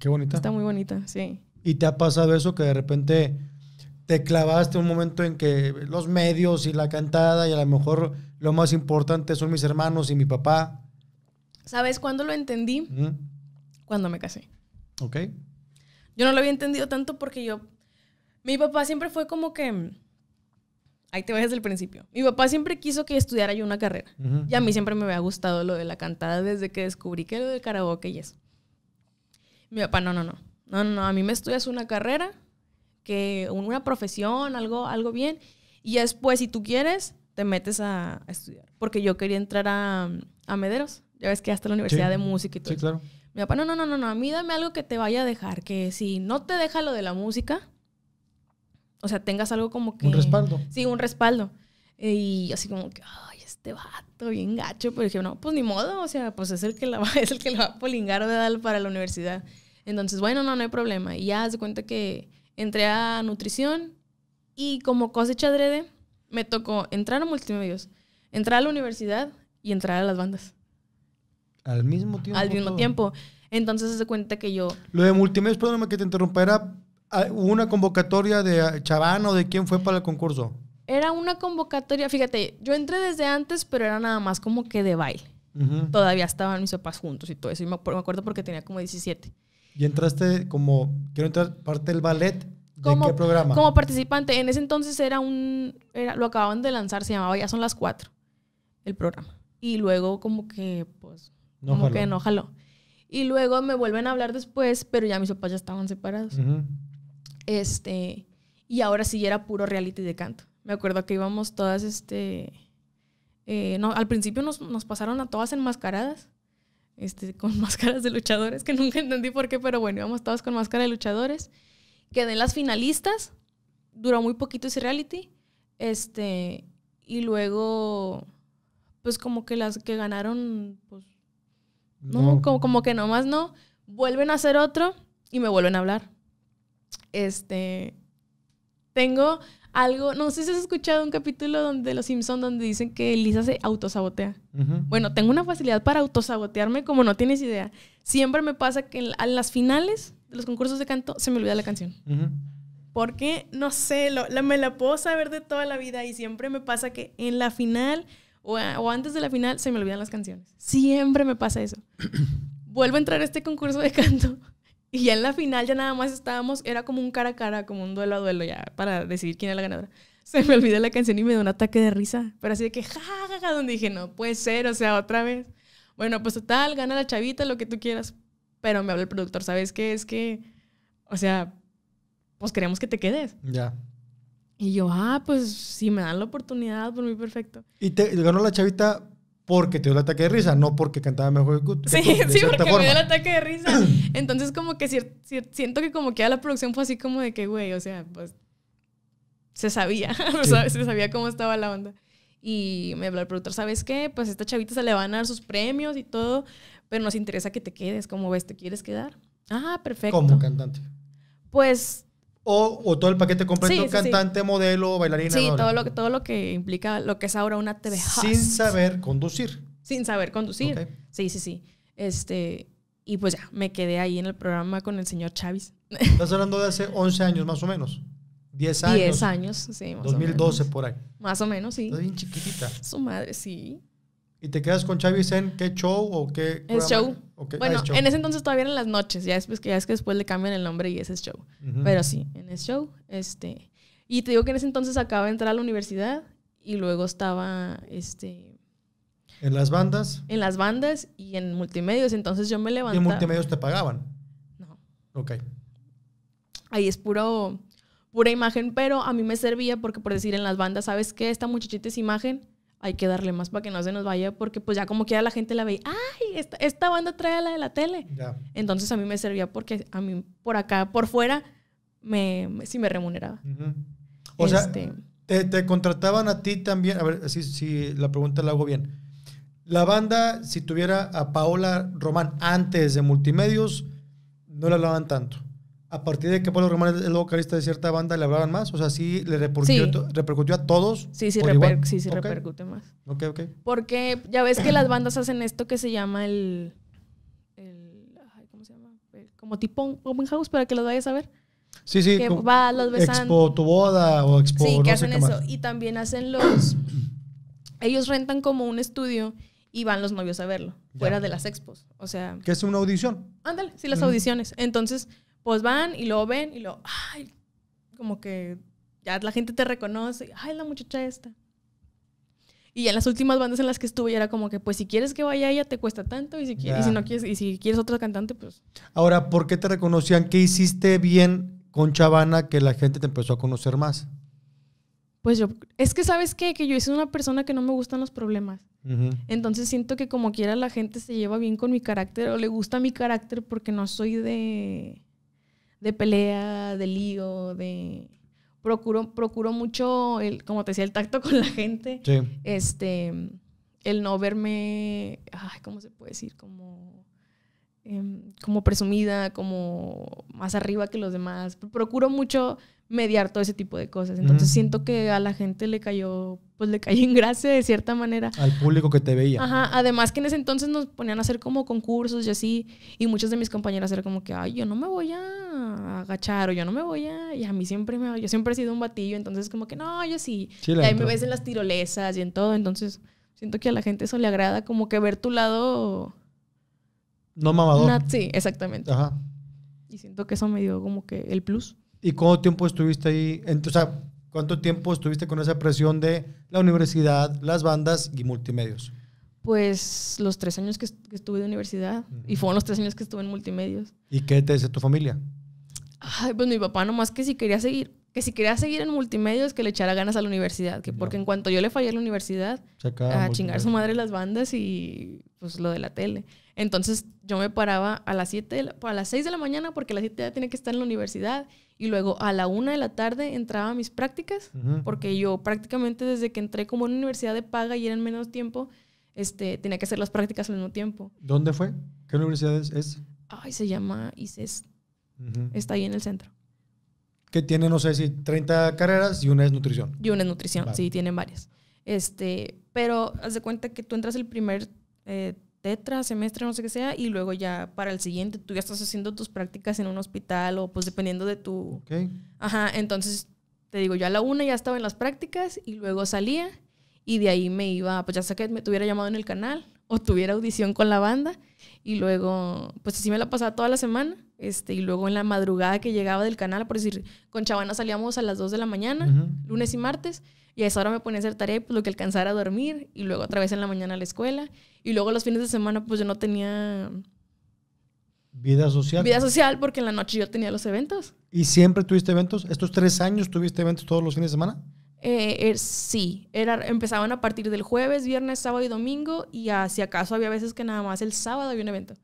S1: Qué bonita. Está muy
S2: bonita, sí.
S1: ¿Y te ha pasado eso que de repente te clavaste un momento en que los medios y la cantada y a lo mejor lo más importante son mis hermanos y mi papá?
S2: ¿Sabes cuándo lo entendí? Cuando me casé. Ok. Yo no lo había entendido tanto porque yo, mi papá siempre fue como que Ahí te voy desde el principio. Mi papá siempre quiso que estudiara yo una carrera. Y a mí siempre me había gustado lo de la cantada desde que descubrí que lo del karaoke y eso. Mi papá, no, no, no. No, no, no. A mí me estudias una carrera, que una profesión, algo, algo bien. Y después, si tú quieres, te metes a, estudiar. Porque yo quería entrar a, a Mederos. Ya ves que hasta la Universidad de Música y todo. Sí, claro. Mi papá, no, no, no, no. A mí dame algo que te vaya a dejar. Que si no te deja lo de la música, o sea, tengas algo como que... Un respaldo. Sí, un respaldo. Y así como que, ay, este vato bien gacho, pero dije, no, pues ni modo, o sea, pues es el que la va, el que la va a polingar para la universidad. Entonces, bueno, no, no hay problema. Y ya se cuenta que entré a nutrición y como cosecha adrede, me tocó entrar a multimedios, entrar a la universidad y entrar a las bandas.
S1: Al mismo tiempo. Al mismo tiempo.
S2: Entonces se cuenta que yo...
S1: Lo de multimedios, perdóname que te interrumpa, era Ah, hubo una convocatoria de ah, Chaván o de quién fue para el concurso?
S2: Era una convocatoria, fíjate, yo entré desde antes, pero era nada más como que de baile. Todavía estaban mis papás juntos y todo eso. Y me, acuerdo porque tenía como 17.
S1: ¿Y entraste como, quiero entrar parte del ballet? ¿De como, qué programa? Como
S2: participante. En ese entonces era un, era, lo acababan de lanzar, se llamaba Ya son las cuatro, el programa. Y luego como que, pues, no como que no Y luego me vuelven a hablar después, pero ya mis papás ya estaban separados. Este, y ahora sí era puro reality de canto. Me acuerdo que íbamos todas, este, eh, no, al principio nos, pasaron a todas enmascaradas, este, con máscaras de luchadores, que nunca entendí por qué, pero bueno, íbamos todas con máscara de luchadores. Quedé en las finalistas, duró muy poquito ese reality, este, y luego, pues como que las que ganaron, pues, no, Como, como que nomás no, vuelven a hacer otro y me vuelven a hablar este, tengo algo, no sé si has escuchado un capítulo donde, de Los Simpson donde dicen que Lisa se autosabotea. Bueno, tengo una facilidad para autosabotearme como no tienes idea. Siempre me pasa que en, las finales de los concursos de canto se me olvida la canción. Porque, no sé, lo, me la puedo saber de toda la vida y siempre me pasa que en la final o, o antes de la final se me olvidan las canciones. Siempre me pasa eso. Vuelvo a entrar a este concurso de canto y ya en la final ya nada más estábamos, era como un cara a cara, como un duelo a duelo ya, para decidir quién era la ganadora. Se me olvidó la canción y me dio un ataque de risa, pero así de que, jajaja, ja, ja, donde dije, no puede ser, o sea, otra vez. Bueno, pues total, gana la chavita, lo que tú quieras. Pero me habla el productor, ¿sabes qué? Es que, o sea, pues queremos que te quedes. Ya. Y yo, ah, pues si me dan la oportunidad, por mí perfecto.
S1: ¿Y te ganó la chavita porque te dio el ataque de risa, no porque cantaba mejor que tú. Sí, sí, porque me dio el
S2: ataque de risa. Entonces, como que siento que como que a la producción fue así como de que, güey, o sea, pues se sabía, se sabía cómo estaba la onda. Y me habló el productor, ¿sabes qué? Pues esta chavita se le van a dar sus premios y todo, pero nos interesa que te quedes, ¿cómo ves? ¿Te quieres quedar? Ah, perfecto. Como cantante. Pues
S1: o, todo el paquete completo, cantante, modelo, bailarina. Sí, todo lo, que,
S2: todo lo que implica lo que es ahora una TV Sin saber conducir. Sin saber conducir. Sí, sí, sí. Este, y pues ya, me quedé ahí en el programa con el señor Chávez. Estás
S1: hablando de hace 11 años más o menos. 10 años. 10 años, sí. Más 2012 o menos. por ahí.
S2: Más o menos, sí. Estás bien chiquitita. Su madre, sí.
S1: ¿Y te quedas con Chavis en qué show o qué? show. Ah, bueno, en ese entonces
S2: todavía eran las noches, ya que es que después le cambian el nombre y ese es show. Pero sí, en ese show, este, y te digo que en ese entonces acaba de entrar a la universidad y luego estaba este
S1: en las bandas.
S2: En las bandas y en multimedios, entonces yo me levantaba. ¿Y en multimedios
S1: te pagaban? No. Ok.
S2: Ahí es puro pura imagen, pero a mí me servía porque por decir en las bandas, ¿sabes qué? Esta muchachita es imagen hay que darle más para que no se nos vaya, porque pues ya como quiera la gente la ve, ay, esta, banda trae la de la tele. Entonces a mí me servía porque a mí por acá, por fuera, me, sí me remuneraba.
S1: O sea, este te, contrataban a ti también, a ver si, si la pregunta la hago bien. La banda, si tuviera a Paola Román antes de Multimedios, no la hablaban tanto a partir de que Pablo Román es el vocalista de cierta banda, le hablaban más? O sea, sí le repercutió, a todos. Sí, sí, sí, repercute más. Ok, ok.
S2: Porque ya ves que las bandas hacen esto que se llama el. ¿Cómo se llama? Como tipo open house para que los vayas a ver. Sí, sí. Que va, los besan. Expo
S1: tu boda o expo. Sí, que hacen eso.
S2: Y también hacen los. ellos rentan como un estudio y van los novios a verlo, fuera de las expos. O sea.
S1: Que es una audición.
S2: Ándale, sí, las audiciones. Entonces pues van y lo ven y lo, ay, como que ya la gente te reconoce, ay, la muchacha esta. Y en las últimas bandas en las que estuve era como que, pues si quieres que vaya ella te cuesta tanto y si, si no quieres y si quieres otro cantante, pues.
S1: Ahora, ¿por qué te reconocían? ¿Qué hiciste bien con Chavana que la gente te empezó a conocer más?
S2: Pues yo, es que sabes qué, que yo soy una persona que no me gustan los problemas. Entonces siento que como quiera la gente se lleva bien con mi carácter o le gusta mi carácter porque no soy de de pelea, de lío, de... Procuro, procuro mucho, el, como te decía, el tacto con la gente. Sí. Este, el no verme, ay, ¿cómo se puede decir? Como, em, como presumida, como más arriba que los demás. Procuro mucho mediar todo ese tipo de cosas. Entonces mm. siento que a la gente le cayó, pues le cayó en gracia de cierta manera.
S1: Al público que te veía. Ajá,
S2: además que en ese entonces nos ponían a hacer como concursos y así, y muchas de mis compañeras eran como que, ay, yo no me voy a agachar o yo no me voy a... Y a mí siempre me... Yo siempre he sido un batillo, entonces como que, no, yo sí. y ahí me ves en las tirolesas y en todo, entonces siento que a la gente eso le agrada, como que ver tu lado...
S1: No mamador. sí, exactamente. Ajá.
S2: Y siento que eso me dio como que el
S1: plus. ¿Y cuánto tiempo estuviste ahí? o sea, ¿cuánto tiempo estuviste con esa presión de la universidad, las bandas y multimedios?
S2: Pues los tres años que, estuve de universidad. Y fueron los tres años que estuve en multimedios.
S1: ¿Y qué te dice tu familia?
S2: pues mi papá nomás que si quería seguir, que si quería seguir en multimedia es que le echara ganas a la universidad. porque en cuanto yo le fallé a la universidad, a chingar su madre las bandas y pues lo de la tele. Entonces yo me paraba a las 7, a las 6 de la mañana porque a las 7 ya tenía que estar en la universidad y luego a la 1 de la tarde entraba a mis prácticas porque yo prácticamente desde que entré como en una universidad de paga y era en menos tiempo, este, tenía que hacer las prácticas al mismo tiempo.
S1: ¿Dónde fue? ¿Qué universidad es?
S2: Ay, se llama ICES. Está ahí en el centro
S1: que tiene, no sé si 30 carreras y una es nutrición. Y
S2: una es nutrición, sí, tienen varias. Este, pero haz de cuenta que tú entras el primer eh, tetra, semestre, no sé qué sea, y luego ya para el siguiente tú ya estás haciendo tus prácticas en un hospital o pues dependiendo de tu... Okay. Ajá, entonces te digo, yo a la una ya estaba en las prácticas y luego salía y de ahí me iba, pues ya sé que me tuviera llamado en el canal o tuviera audición con la banda. Y luego, pues así me la pasaba toda la semana. Este, y luego en la madrugada que llegaba del canal, por decir, con Chavana salíamos a las 2 de la mañana, lunes y martes, y a esa hora me ponía a hacer tarea, pues lo que alcanzara a dormir, y luego otra vez en la mañana a la escuela, y luego los fines de semana, pues yo no tenía...
S1: Vida social. Vida social,
S2: porque en la noche yo tenía los eventos.
S1: ¿Y siempre tuviste eventos? ¿Estos tres años tuviste eventos todos los fines de semana?
S2: Eh, er, sí, era, empezaban a partir del jueves, viernes, sábado y domingo y así acaso había veces que nada más el sábado había un evento.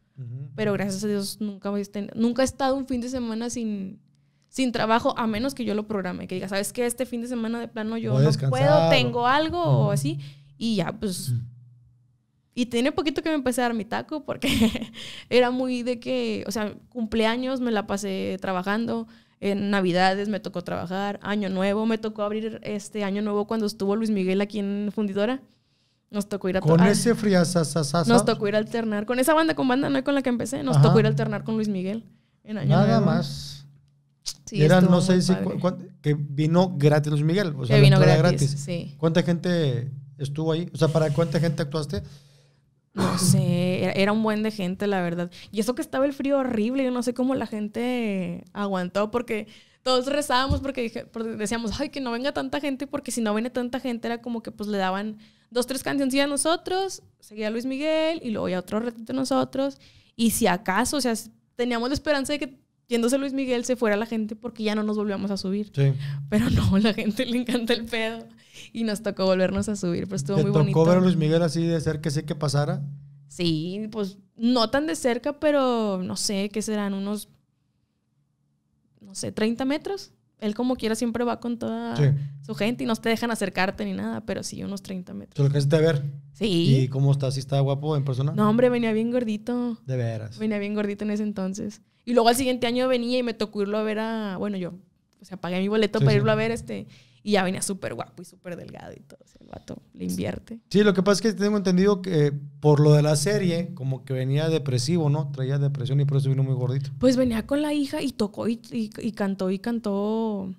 S2: Pero gracias a Dios nunca, nunca he estado un fin de semana sin, sin trabajo a menos que yo lo programe, que diga, ¿sabes qué? Este fin de semana de plano yo no puedo, tengo algo o así y ya pues... Y tiene poquito que me empecé a dar mi taco porque era muy de que, o sea, cumpleaños me la pasé trabajando, en Navidades me tocó trabajar, Año Nuevo, me tocó abrir este Año Nuevo cuando estuvo Luis Miguel aquí en Fundidora. Nos tocó ir a Con ese friasasasasa. Nos tocó ir a alternar. Con esa banda, con banda no con la que empecé, nos tocó ir a alternar con Luis Miguel en Año Nada Nuevo. Nada más. Era no sé si.
S1: Que vino gratis Luis Miguel. que vino gratis, ¿Cuánta gente estuvo ahí? O sea, ¿para cuánta gente actuaste?
S2: No sé, era un buen de gente, la verdad. Y eso que estaba el frío horrible, yo no sé cómo la gente aguantó, porque todos rezábamos porque, decíamos, ay, que no venga tanta gente, porque si no viene tanta gente era como que pues le daban dos, tres y a nosotros, seguía Luis Miguel y luego ya otro ratito nosotros. Y si acaso, o sea, teníamos la esperanza de que yéndose Luis Miguel se fuera la gente porque ya no nos volvíamos a subir. Sí. Pero no, la gente le encanta el pedo y nos tocó
S1: volvernos a subir, pues estuvo muy bonito. ¿Te tocó ver a Luis Miguel así de cerca, sé que pasara?
S2: Sí, pues no tan de cerca, pero no sé, ¿qué serán? Unos, no sé, 30 metros. Él como quiera siempre va con toda su gente y no te dejan acercarte ni nada, pero sí, unos 30 metros.
S1: ¿Te lo ver? Sí. ¿Y cómo está? ¿Si está guapo en persona? No, hombre,
S2: venía bien gordito. De veras. Venía bien gordito en ese entonces. Y luego al siguiente año venía y me tocó irlo a ver a, bueno, yo, o sea, pagué mi boleto para irlo a ver este y ya venía súper guapo y súper delgado y todo. el
S1: vato le invierte. Sí, lo que pasa es que tengo entendido que eh, por lo de la serie, como que venía depresivo, ¿no? Traía depresión y por eso vino muy gordito.
S2: Pues venía con la hija y tocó y, y, cantó y cantó.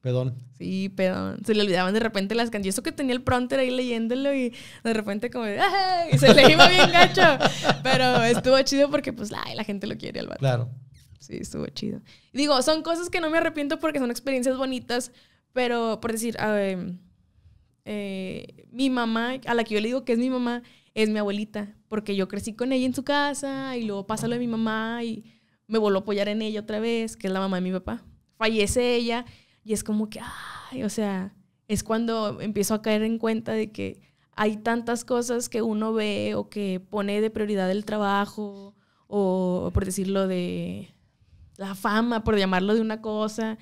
S2: Pedón. Sí, pedón. Se le olvidaban de repente las canciones. Eso que tenía el pronter ahí leyéndolo y de repente como, ¡ay! Y se le iba bien gacho. Pero estuvo chido porque, pues, la gente lo quiere al vato.
S3: Claro. Sí, estuvo chido.
S2: Digo, son cosas que no me arrepiento porque son experiencias bonitas, pero, por decir, eh, mi mamá, a la que yo le digo que es mi mamá, es mi abuelita, porque yo crecí con ella en su casa y luego pasa lo de mi mamá y me vuelvo a apoyar en ella otra vez, que es la mamá de mi papá. Fallece ella y es como que, ay, o sea, es cuando empiezo a caer en cuenta de que hay tantas cosas que uno ve o que pone de prioridad el trabajo o, por decirlo de la fama, por llamarlo de una cosa,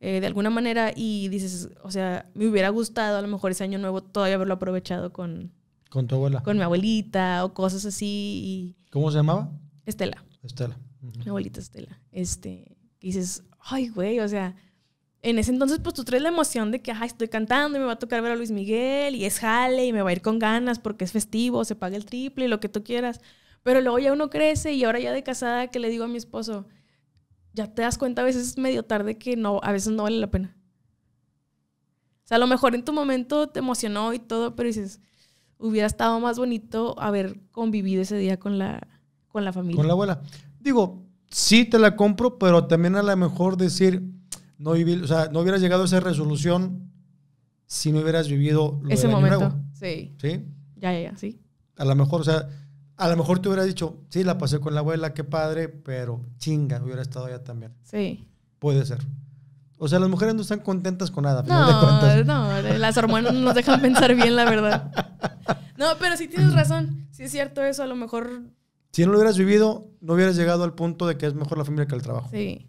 S2: eh, de alguna manera y dices, o sea, me hubiera gustado a lo mejor ese año nuevo todavía haberlo aprovechado con...
S1: Con tu abuela. Con
S2: mi abuelita o cosas así. ¿Cómo se llamaba? Estela.
S1: Estela. Mi
S2: abuelita Estela. Este, y dices, ay, güey, o sea, en ese entonces pues tú traes la emoción de que, ay, estoy cantando y me va a tocar ver a Luis Miguel y es jale y me va a ir con ganas porque es festivo, se paga el triple y lo que tú quieras. Pero luego ya uno crece y ahora ya de casada que le digo a mi esposo, ya te das cuenta a veces es medio tarde que no, a veces no vale la pena. O sea, a lo mejor en tu momento te emocionó y todo, pero dices, hubiera estado más bonito haber convivido ese día con la, con la familia. Con la abuela.
S1: Digo, sí te la compro, pero también a lo mejor decir, no, vivir o sea, no hubieras llegado a esa resolución si no hubieras vivido lo ese momento. Sí. Sí.
S3: Ya, ya, ya, sí.
S1: A lo mejor, o sea, a lo mejor te hubiera dicho, sí, la pasé con la abuela, qué padre, pero chinga, hubiera estado allá también. Sí. Puede ser. O sea, las mujeres no están contentas con nada. No, no, las hormonas no nos dejan pensar bien, la verdad.
S2: No, pero sí tienes razón. Sí es cierto eso, a lo mejor...
S1: Si no lo hubieras vivido, no hubieras llegado al punto de que es mejor la familia que el trabajo.
S2: Sí.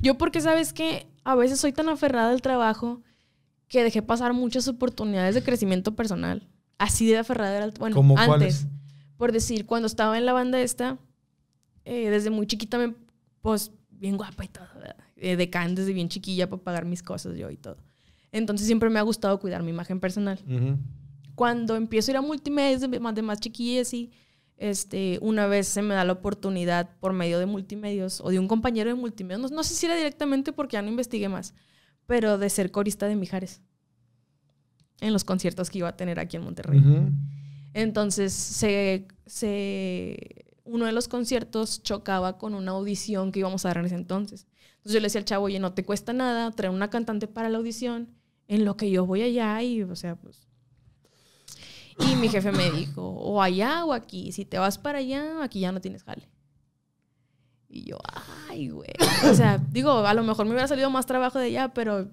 S2: Yo porque, ¿sabes que A veces soy tan aferrada al trabajo que dejé pasar muchas oportunidades de crecimiento personal. Así de aferrada era... Bueno, antes por decir, cuando estaba en la banda esta, eh, desde muy chiquita me, pues, bien guapa y todo, eh, de desde bien chiquilla para pagar mis cosas yo y todo. Entonces siempre me ha gustado cuidar mi imagen personal. Cuando empiezo a ir a multimedia, de más, de más chiquilla, así, este, una vez se me da la oportunidad por medio de multimedios o de un compañero de multimedios, no, sé si era directamente porque ya no investigué más, pero de ser corista de Mijares en los conciertos que iba a tener aquí en Monterrey. Entonces, se, uno de los conciertos chocaba con una audición que íbamos a dar en ese entonces. Entonces yo le decía al chavo, oye, no te cuesta nada trae una cantante para la audición, en lo que yo voy allá y, o sea, pues... Y mi jefe me dijo, o allá o aquí, si te vas para allá, aquí ya no tienes jale.
S1: Y yo, ay, güey. O sea,
S2: digo, a lo mejor me hubiera salido más trabajo de allá, pero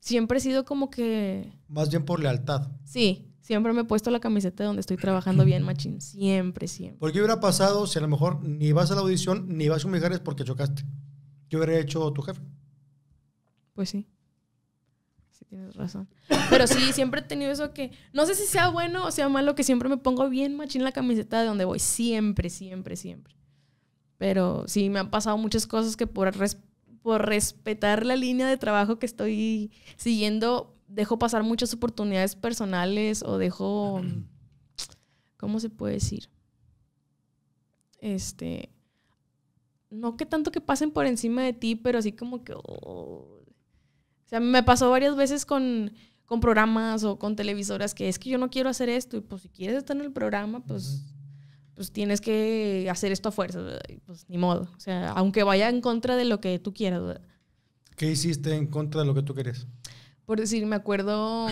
S2: siempre he sido como que...
S1: Más bien por lealtad.
S2: Sí, siempre me he puesto la camiseta donde estoy trabajando bien, machín. Siempre,
S1: siempre. ¿Por qué hubiera pasado si a lo mejor ni vas a la audición ni vas a es porque chocaste? yo hubiera hecho tu jefe?
S3: Pues sí.
S2: Sí, tienes razón. Pero sí, siempre he tenido eso que. No sé si sea bueno o sea malo, que siempre me pongo bien, machín, la camiseta de donde voy. Siempre, siempre, siempre. Pero sí, me han pasado muchas cosas que por, por respetar la línea de trabajo que estoy siguiendo, dejo pasar muchas oportunidades personales o dejo, ¿cómo se puede decir? Este, no que tanto que pasen por encima de ti, pero así como que...
S3: Oh,
S2: o sea, me pasó varias veces con, con, programas o con televisoras que es que yo no quiero hacer esto y pues si quieres estar en el programa, pues, pues tienes que hacer esto a fuerza, pues ni modo. O sea, aunque vaya en contra de lo que tú quieras. ¿verdad?
S1: ¿Qué hiciste en contra de lo que tú quieres
S2: por decir, me acuerdo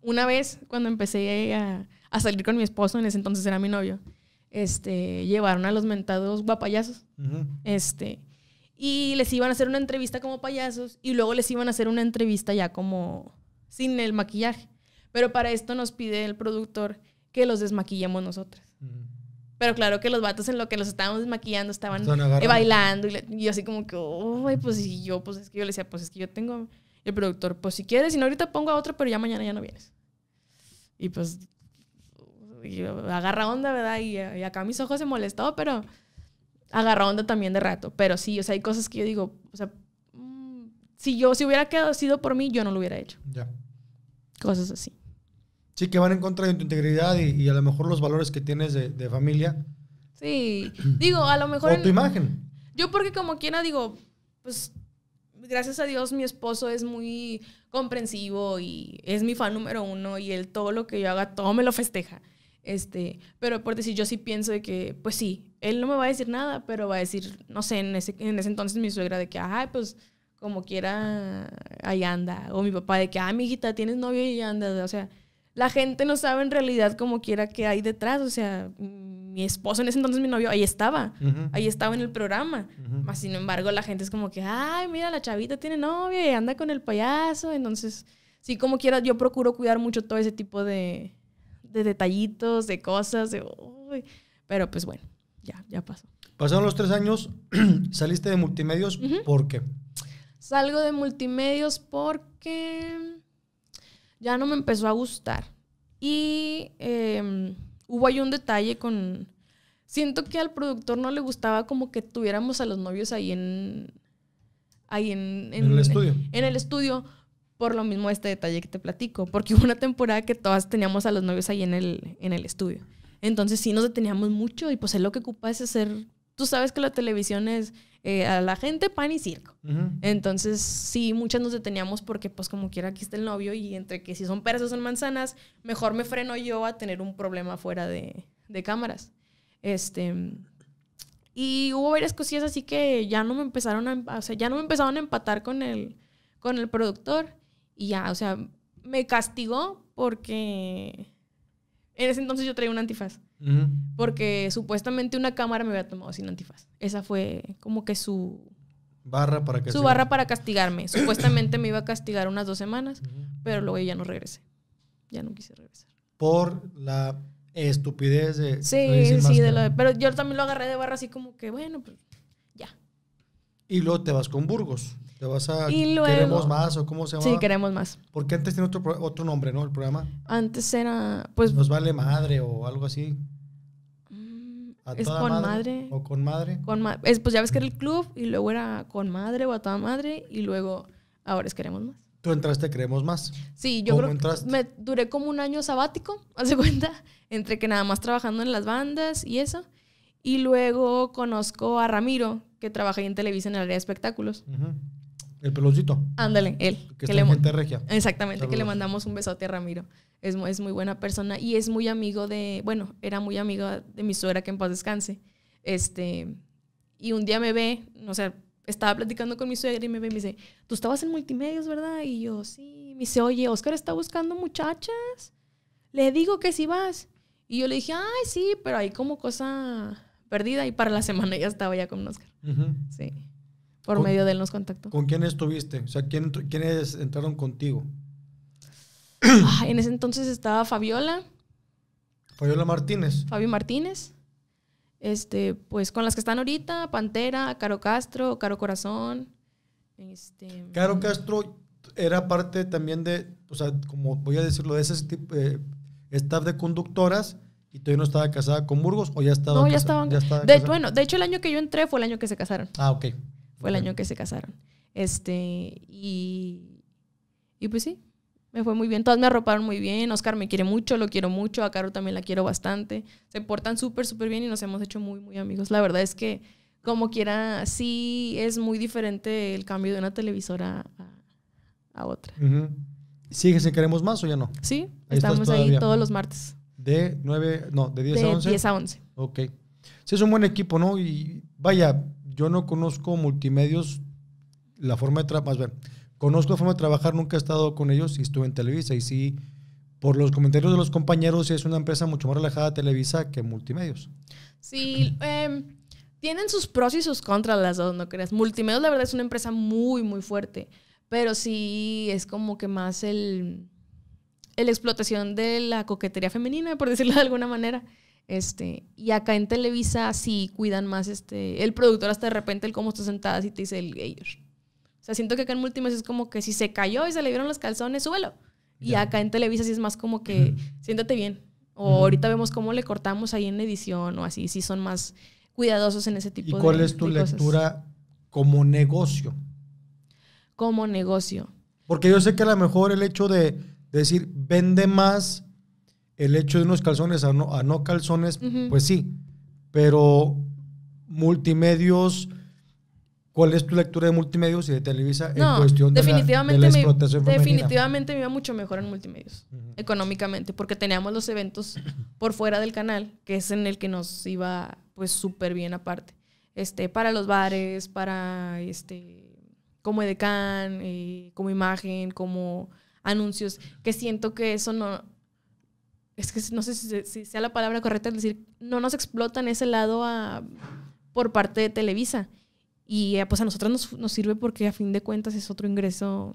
S2: una vez cuando empecé a, salir con mi esposo, en ese entonces era mi novio, este, llevaron a los mentados guapayazos. Este, y les iban a hacer una entrevista como payasos y luego les iban a hacer una entrevista ya como sin el maquillaje. Pero para esto nos pide el productor que los desmaquillemos nosotras. Pero claro que los vatos en lo que los estábamos desmaquillando estaban bailando y, yo así como que, uy, pues y yo, pues es que yo le decía, pues es que yo tengo el productor, pues si quieres, si no ahorita pongo a otro, pero ya mañana ya no vienes. Y pues agarra onda, ¿verdad? Y, y, acá mis ojos se molestó, pero agarra onda también de rato. Pero sí, o sea, hay cosas que yo digo, o sea, mm, si yo, si hubiera quedado, sido por mí, yo no lo hubiera hecho. Ya. Cosas así.
S1: Sí, que van en contra de tu integridad y, a lo mejor los valores que tienes de, familia.
S2: Sí, digo, a lo mejor... o tu imagen. Yo porque como quiera digo, pues gracias a Dios mi esposo es muy comprensivo y es mi fan número uno y él todo lo que yo haga, todo me lo festeja. Este, pero por decir, yo sí pienso de que, pues sí, él no me va a decir nada, pero va a decir, no sé, en ese, en ese entonces mi suegra de que, ay, pues como quiera, ahí anda. O mi papá de que, ay, tienes novio y anda. O sea, la gente no sabe en realidad como quiera que hay detrás. O sea, mi esposo, en ese entonces mi novio, ahí estaba, ahí estaba en el programa. sin embargo, la gente es como que, ay, mira, la chavita tiene novia y anda con el payaso. Entonces, sí, como quiera, yo procuro cuidar mucho todo ese tipo de, de detallitos, de cosas, de, pero pues bueno, ya, ya pasó.
S1: Pasaron los tres años, saliste de multimedios, ¿por qué?
S2: Salgo de multimedios porque ya no me empezó a gustar. Y... Em, hubo ahí un detalle con... Siento que al productor no le gustaba como que tuviéramos a los novios ahí en... Ahí en... el estudio. En, el estudio, por lo mismo este detalle que te platico, porque hubo una temporada que todas teníamos a los novios ahí en el, en el estudio. Entonces sí nos deteníamos mucho y pues él lo que ocupa es hacer tú sabes que la televisión es eh, a la gente pan y circo. Entonces, sí, muchas nos deteníamos porque, pues, como quiera, aquí está el novio y entre que si son peras o son manzanas, mejor me freno yo a tener un problema fuera de, cámaras. Este. Y hubo varias cosillas así que ya no me empezaron a, em, o sea, ya no me empezaron a empatar con el, con el productor. Y ya, o sea, me castigó porque en ese entonces yo traía un antifaz. Porque supuestamente una cámara me había tomado sin antifaz. Esa fue como que su.
S1: Barra para que Su barra para castigarme.
S2: supuestamente me iba a castigar unas dos semanas, pero luego ya no regresé.
S3: Ya
S1: no quise regresar. Por la estupidez de. Sí, sí, de
S2: de. pero yo también lo agarré de barra así como que, bueno, pues ya.
S1: Y luego te vas con Burgos. ¿Te vas a y Queremos Más o cómo se llama? Sí, Queremos Más. Porque antes tiene otro, nombre, ¿no? El programa.
S2: Antes era,
S1: pues... Nos vale madre o algo así. Mm, es con madre, ¿O con madre?
S2: Con ma pues ya ves que era el club y luego era con madre o a toda madre y luego ahora es
S1: Queremos Más. ¿Tú entraste Queremos Más?
S2: Sí, yo creo que me duré como un año sabático, hace cuenta, entre que nada más trabajando en las bandas y eso. Y luego conozco a Ramiro, que trabaja ahí en Televisa en el área de espectáculos. Ajá.
S1: El peloncito. Ándale, él. Que, regia. Exactamente, que le
S2: mandamos un besote a Ramiro. Es, muy buena persona y es muy amigo de, bueno, era muy amigo de mi suegra que en paz descanse. Este, y un día me ve, o sea, estaba platicando con mi suegra y me ve y me dice, tú estabas en multimedios, ¿verdad? Y yo, sí. Me dice, oye, Oscar está buscando muchachas. Le digo que si vas. Y yo le dije, ay, sí, pero hay como cosa perdida y para la semana ya estaba ya con Oscar. Sí. Por medio de él nos contactó.
S1: ¿Con quién estuviste? O sea, ¿quién, ¿quiénes entraron contigo?
S2: en ese entonces estaba Fabiola.
S1: Fabiola Martínez.
S2: Fabi Martínez. Este, pues con las que están ahorita, Pantera, Caro Castro, Caro Corazón. Este,
S1: Caro Castro era parte también de, o sea, como voy a decirlo, de ese tipo, de, eh, staff de conductoras y todavía no estaba casada con Burgos o ya estaba. No, ya estaban. de,
S2: bueno, de hecho el año que yo entré fue el año que se casaron.
S1: Ah, ok el año que se
S2: casaron. Este, y, y pues sí, me fue muy bien. Todas me arroparon muy bien. Oscar me quiere mucho, lo quiero mucho. A Caro también la quiero bastante. Se portan súper, súper bien y nos hemos hecho muy, muy amigos. La verdad es que, como quiera, sí es muy diferente el cambio de una televisora
S1: a, otra. Uh Queremos Más o ya no? Sí, estamos ahí todos los martes. De 9, no, de 10 a 11. De 10 a 11. Ok. Sí, es un buen equipo, ¿no? Y vaya, yo no conozco multimedios, la forma de trabajar, conozco la forma de trabajar, nunca he estado con ellos y estuve en Televisa y sí, por los comentarios de los compañeros, es una empresa mucho más relajada Televisa que multimedios.
S2: Sí, em, tienen sus pros y sus contras las dos, no creas. Multimedios la verdad es una empresa muy, muy fuerte, pero sí es como que más el, la explotación de la coquetería femenina, por decirlo de alguna manera. Este, y acá en Televisa sí cuidan más este, el productor hasta de repente el cómo está sentada Si te dice el gayer O sea, siento que acá en Multimedia es como que si se cayó y se le vieron los calzones, súbelo. Y acá en Televisa sí es más como que siéntate bien. O ahorita vemos cómo le cortamos ahí en edición o así, Si son más cuidadosos en ese tipo de cosas. ¿Y cuál es tu lectura
S1: como negocio? Como negocio. Porque yo sé que a lo mejor el hecho de decir vende más el hecho de unos calzones a no, a no calzones, pues sí, pero multimedios, ¿cuál es tu lectura de multimedios y de Televisa en cuestión de, definitivamente me, Definitivamente
S2: me iba mucho mejor en multimedios, económicamente, porque teníamos los eventos por fuera del canal, que es en el que nos iba pues súper bien aparte. Este, para los bares, para este, como edecán, eh, como imagen, como anuncios, que siento que eso no, es que no sé si, sea la palabra correcta, es decir, no nos explota en ese lado por parte de Televisa. Y eh, pues a nosotros nos, sirve porque a fin de cuentas es otro ingreso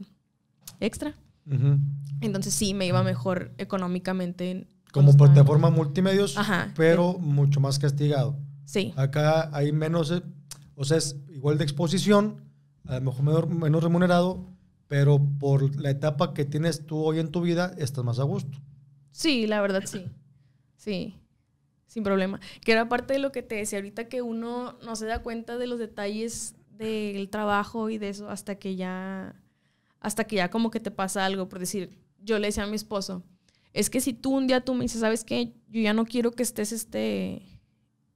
S2: extra. Entonces sí, me iba mejor económicamente.
S1: Como plataforma multimedios, pero eh. mucho más castigado. Sí. Acá hay menos, eh, o sea, es igual de exposición, a lo mejor menos remunerado, pero por la etapa que tienes tú hoy en tu vida, estás más a gusto.
S2: Sí, la verdad sí. Sí, sin problema. Que era parte de lo que te decía ahorita, que uno no se da cuenta de los detalles del trabajo y de eso hasta que ya, hasta que ya como que te pasa algo. Por decir, yo le decía a mi esposo, es que si tú un día tú me dices, ¿sabes qué? Yo ya no quiero que estés este,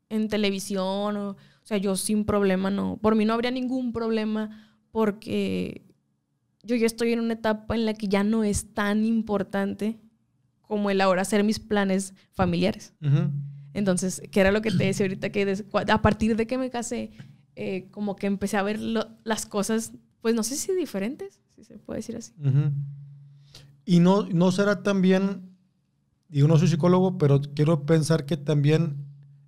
S2: en televisión o... O sea, yo sin problema no. Por mí no habría ningún problema porque yo ya estoy en una etapa en la que ya no es tan importante como el ahora hacer mis planes familiares. Entonces, ¿qué era lo que te decía ahorita, que a partir de que me casé, eh, como que empecé a ver las cosas, pues no sé si diferentes,
S3: si se
S1: puede decir así. Y no, no será también, digo, no soy psicólogo, pero quiero pensar que también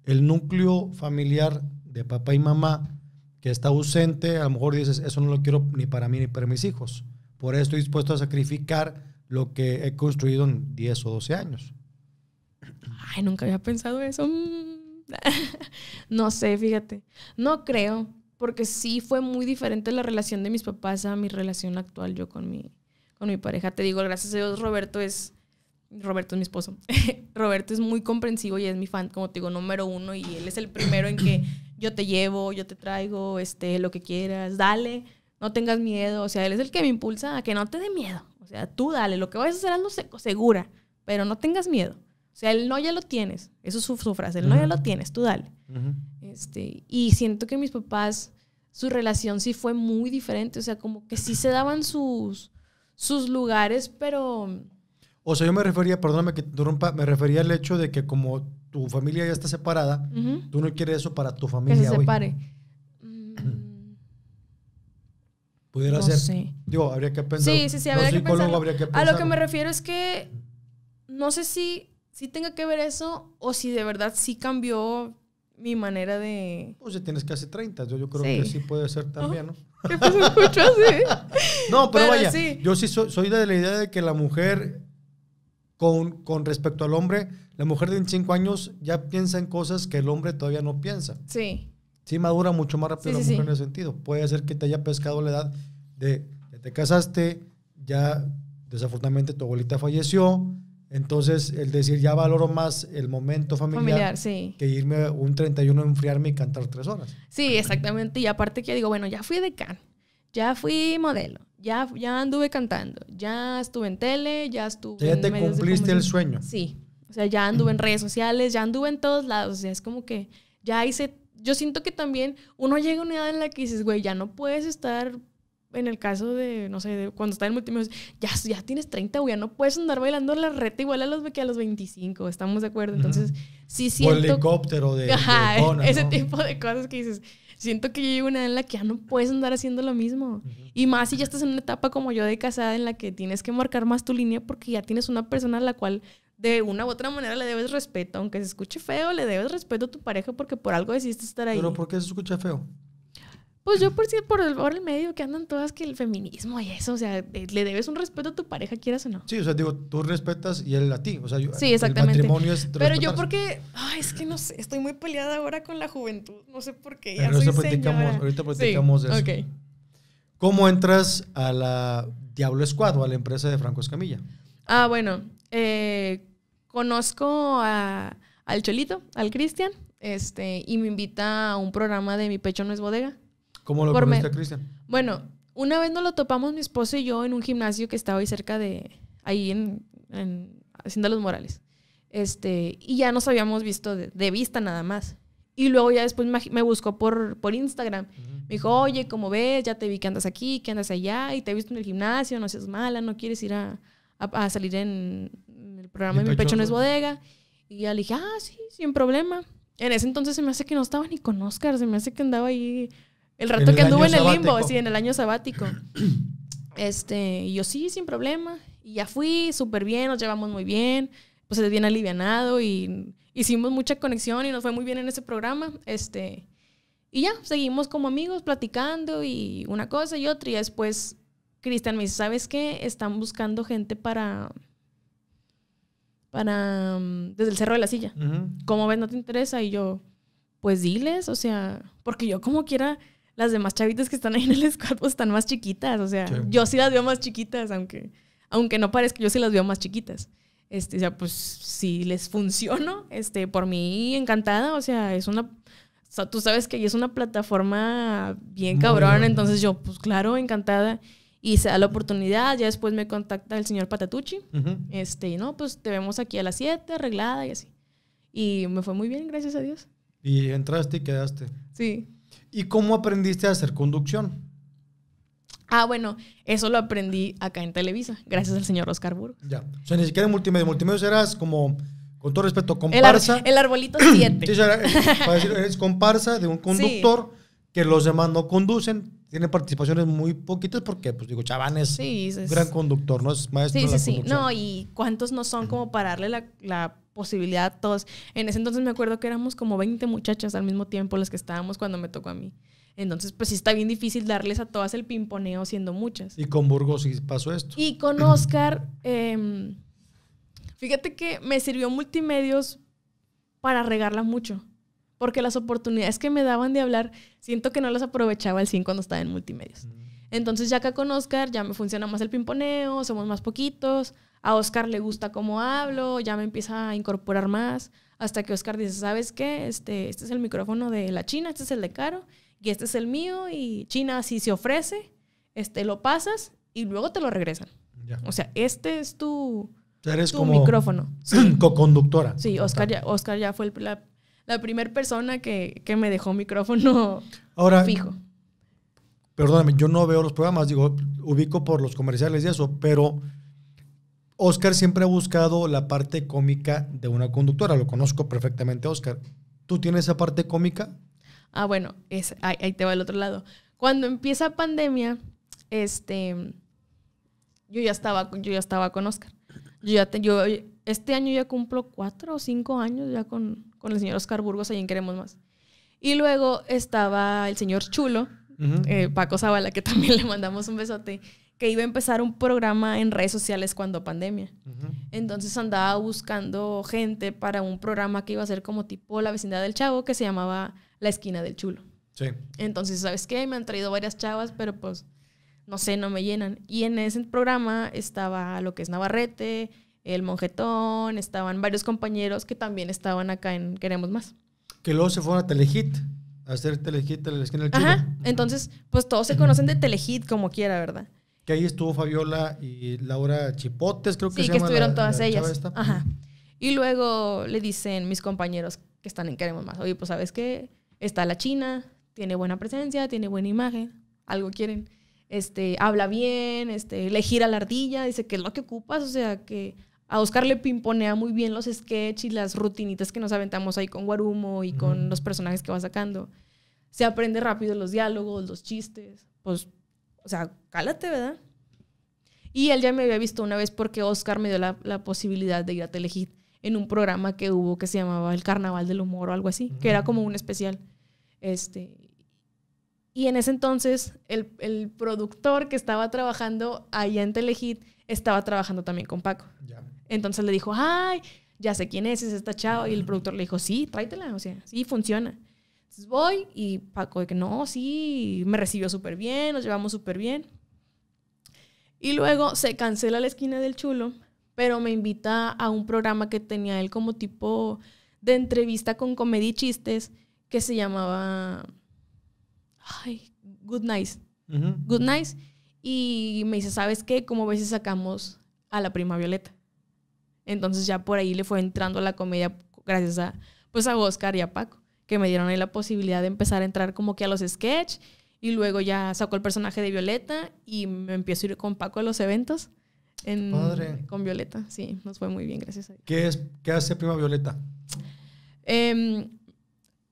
S1: el núcleo familiar de papá y mamá que está ausente, a lo mejor dices, eso no lo quiero ni para mí ni para mis hijos. Por eso estoy dispuesto a sacrificar lo que he construido en 10 o 12 años.
S2: Ay, nunca había pensado eso. Mm. no sé, fíjate. No creo, porque sí fue muy diferente la relación de mis papás a mi relación actual yo con mi, con mi pareja. Te digo, gracias a Dios, Roberto es... Roberto es mi esposo. Roberto es muy comprensivo y es mi fan, como te digo, número uno. Y él es el primero en que yo te llevo, yo te traigo, este, lo que quieras, dale no tengas miedo, o sea, él es el que me impulsa a que no te dé miedo, o sea, tú dale, lo que vayas a hacer hazlo segura, pero no tengas miedo. O sea, él no ya lo tienes, eso es su, frase, él no ya lo tienes, tú dale. este, y siento que mis papás, su relación sí fue muy diferente, o sea, como que sí se daban sus, sus lugares, pero...
S1: O sea, yo me refería, perdóname que te rompa, me refería al hecho de que como tu familia ya está separada, tú no quieres eso para tu familia. Que se separe. Pudiera ser. Digo, habría que pensar. Sí, sí, sí, habría, que pensar. A lo que me
S2: refiero es que no sé si, si tenga que ver eso o si de verdad sí cambió mi manera de. Pues
S1: ya tienes casi 30, yo, creo que sí puede ser también, ¿no? ¿Qué así. Pues, no, pero, vaya, yo sí soy, de la idea de que la mujer, con, con respecto al hombre, la mujer de 5 años ya piensa en cosas que el hombre todavía no piensa. Sí sí madura mucho más rápido en ese sentido. Puede ser que te haya pescado la edad de que te casaste, ya desafortunadamente tu abuelita falleció, entonces el decir ya valoro más el momento familiar, que irme un 31 a enfriarme y cantar tres horas.
S2: Sí, exactamente. Y aparte que digo, bueno, ya fui de can, ya fui modelo, ya, ya anduve cantando, ya estuve en tele, ya estuve... O sea, ya te cumpliste
S1: el sueño. Sí.
S2: O sea, ya anduve en redes sociales, ya anduve en todos lados. O es como que ya hice yo siento que también uno llega a una edad en la que dices, güey, ya no puedes estar en el caso de, no sé, cuando está en multimedia, ya, ya tienes 30, güey, ya no puedes andar bailando la reta igual a los, que a los 25, estamos de acuerdo. Entonces, sí siento... O el helicóptero de, ese tipo de cosas que dices, siento que yo llego una edad en la que ya no puedes andar haciendo lo mismo. Y más si ya estás en una etapa como yo de casada en la que tienes que marcar más tu línea porque ya tienes una persona a la cual de una u otra manera le debes respeto, aunque se escuche feo, le debes respeto a tu pareja porque por algo decidiste estar ahí. ¿Pero por qué se escucha feo? Pues yo por por el, medio que andan todas que el feminismo y eso, o sea, eh, le debes un respeto a tu pareja, quieras o no.
S1: Sí, o sea, digo, tú respetas y él a ti, o sea, yo, sí, exactamente. el matrimonio es Pero yo
S2: porque, ay, es que no sé, estoy muy peleada ahora con la juventud, no sé por qué, ya Ahorita platicamos eso.
S1: ¿Cómo entras a la Diablo Squad o a la empresa de Franco Escamilla?
S2: Ah, bueno, eh, Conozco al Cholito, al Cristian, este, y me invita a un programa de Mi Pecho No es Bodega.
S3: ¿Cómo
S1: lo conoce Cristian?
S2: Bueno, una vez nos lo topamos mi esposo y yo en un gimnasio que estaba ahí cerca de, ahí en, Hacienda Los Morales. Este, y ya nos habíamos visto de, vista nada más. Y luego ya después me buscó por, por Instagram. Me dijo, oye, ¿cómo ves, ya te vi que andas aquí, que andas allá, y te he visto en el gimnasio, no seas mala, no quieres ir a salir en, programa Mi Pecho No Es Bodega. Y ya le dije, ah, sí, sin problema. En ese entonces se me hace que no estaba ni con Oscar, se me hace que andaba ahí el rato que anduve en el limbo, así en el año sabático. este, y yo sí, sin problema. Y ya fui súper bien, nos llevamos muy bien, pues es bien alivianado y hicimos mucha conexión y nos fue muy bien en ese programa. Este, y ya, seguimos como amigos platicando y una cosa y otra. Y después Cristian me dice, ¿sabes qué? Están buscando gente para para mm, desde el Cerro de la Silla. Como ves, no te interesa. Y yo, pues diles, o sea, porque yo como quiera, las demás chavitas que están ahí en el squad pues, están más chiquitas. O sea, yo sí las veo más chiquitas, aunque, aunque no parezca, yo sí las veo más chiquitas. Este, o sea, pues si les funciono, este, por mí encantada. O sea, es una tú sabes que ahí es una plataforma bien cabrón, entonces yo, pues claro, encantada y se da la oportunidad. Ya después me contacta el señor Patatucci. este, y no, pues te vemos aquí a las 7, arreglada y así. Y me fue muy bien, gracias a Dios.
S1: Y entraste y quedaste. Sí. ¿Y cómo aprendiste a hacer conducción?
S2: Ah, bueno, eso lo aprendí acá en Televisa, gracias al señor Oscar Burgos.
S1: Ya. O sea, ni siquiera en multimedia. Multimedia eras como, con todo respeto, comparsa.
S2: El, arbolito 7. sí, eh, para decir,
S1: eres comparsa de un conductor que los demás no conducen, tiene participaciones muy poquitas porque, pues digo, Chaván es, gran conductor, ¿no? Es maestro. de la sí. No,
S2: y cuántos no son como para darle la, posibilidad a todos. En ese entonces me acuerdo que éramos como 20 muchachas al mismo tiempo las que estábamos cuando me tocó a mí. Entonces, pues sí está bien difícil darles a todas el pimponeo siendo muchas. Y
S1: con Burgos sí pasó esto.
S2: Y con Oscar, em, fíjate que me sirvió multimedios para regarla mucho porque las oportunidades que me daban de hablar, siento que no las aprovechaba al 100 cuando estaba en multimedios. Mm. Entonces ya acá con Oscar ya me funciona más el pimponeo, somos más poquitos, a Oscar le gusta cómo hablo, ya me empieza a incorporar más, hasta que Oscar dice, ¿sabes qué? Este, este es el micrófono de la China, este es el de Caro, y este es el mío, y China si se ofrece, este, lo pasas y luego te lo regresan. O sea, este es tu, eres micrófono.
S1: Co-conductora. Sí,
S2: Oscar ya, ya fue el, la la primera persona que, me dejó micrófono fijo.
S1: Perdóname, yo no veo los programas, digo, ubico por los comerciales y eso, pero Oscar siempre ha buscado la parte cómica de una conductora, lo conozco perfectamente, Oscar. ¿Tú tienes esa parte cómica?
S2: Ah, bueno, es, ahí, te va el otro lado. Cuando empieza pandemia, este, yo ya estaba, yo ya estaba con Oscar. este año ya cumplo cuatro o cinco años ya con, con el señor Oscar Burgos, ahí en Queremos Más. Y luego estaba el señor Chulo, eh, Paco Zavala, que también le mandamos un besote, que iba a empezar un programa en redes sociales cuando pandemia. Entonces andaba buscando gente para un programa que iba a ser como tipo La vecindad del Chavo, que se llamaba La esquina del Chulo. Entonces, ¿sabes qué? Me han traído varias chavas, pero pues no sé, no me llenan. Y en ese programa estaba lo que es Navarrete, el Monjetón, estaban varios compañeros que también estaban acá en Queremos Más.
S1: Que luego se fueron a Telehit, a hacer Telehit en el esquina del Chile. Ajá,
S2: entonces, pues todos se conocen de Telehit como quiera, ¿verdad?
S1: Que ahí estuvo Fabiola y Laura Chipotes, creo que sí, que estuvieron todas ellas.
S2: Ajá. Y luego le dicen mis compañeros que están en Queremos Más, oye, pues sabes qué, está la China, tiene buena presencia, tiene buena imagen, algo quieren. Este, habla bien, este, le gira la ardilla, dice que es lo que ocupas, o sea, que a Oscar le pimponea muy bien los sketches y las rutinitas que nos aventamos ahí con Guarumo y con los personajes que va sacando. Se aprende rápido los diálogos, los chistes. Pues, o sea, cálate, ¿verdad? Y él ya me había visto una vez porque Oscar me dio la, posibilidad de ir a Telehit en un programa que hubo que se llamaba El Carnaval del Humor o algo así, que era como un especial. Este, y en ese entonces, el, productor que estaba trabajando allá en Telehit estaba trabajando también con Paco. Ya. Entonces le dijo, ay, ya sé quién es, es esta chava. Y el productor le dijo, sí, tráetela, o sea, sí, funciona. Entonces voy y Paco de que no, sí, me recibió súper bien, nos llevamos súper bien. Y luego se cancela la esquina del chulo, pero me invita a un programa que tenía él como tipo de entrevista con comedia chistes que se llamaba ay, Good Nice. Good Nights. Y me dice, ¿sabes qué? Como veces sacamos a la prima Violeta. Entonces ya por ahí le fue entrando la comedia gracias a, pues a Oscar y a Paco, que me dieron ahí la posibilidad de empezar a entrar como que a los sketch y luego ya sacó el personaje de Violeta y me empiezo a ir con Paco a los eventos. En, Madre. Con Violeta, sí, nos fue muy bien, gracias a Dios.
S1: ¿Qué, es, qué hace Prima Violeta?
S2: Em,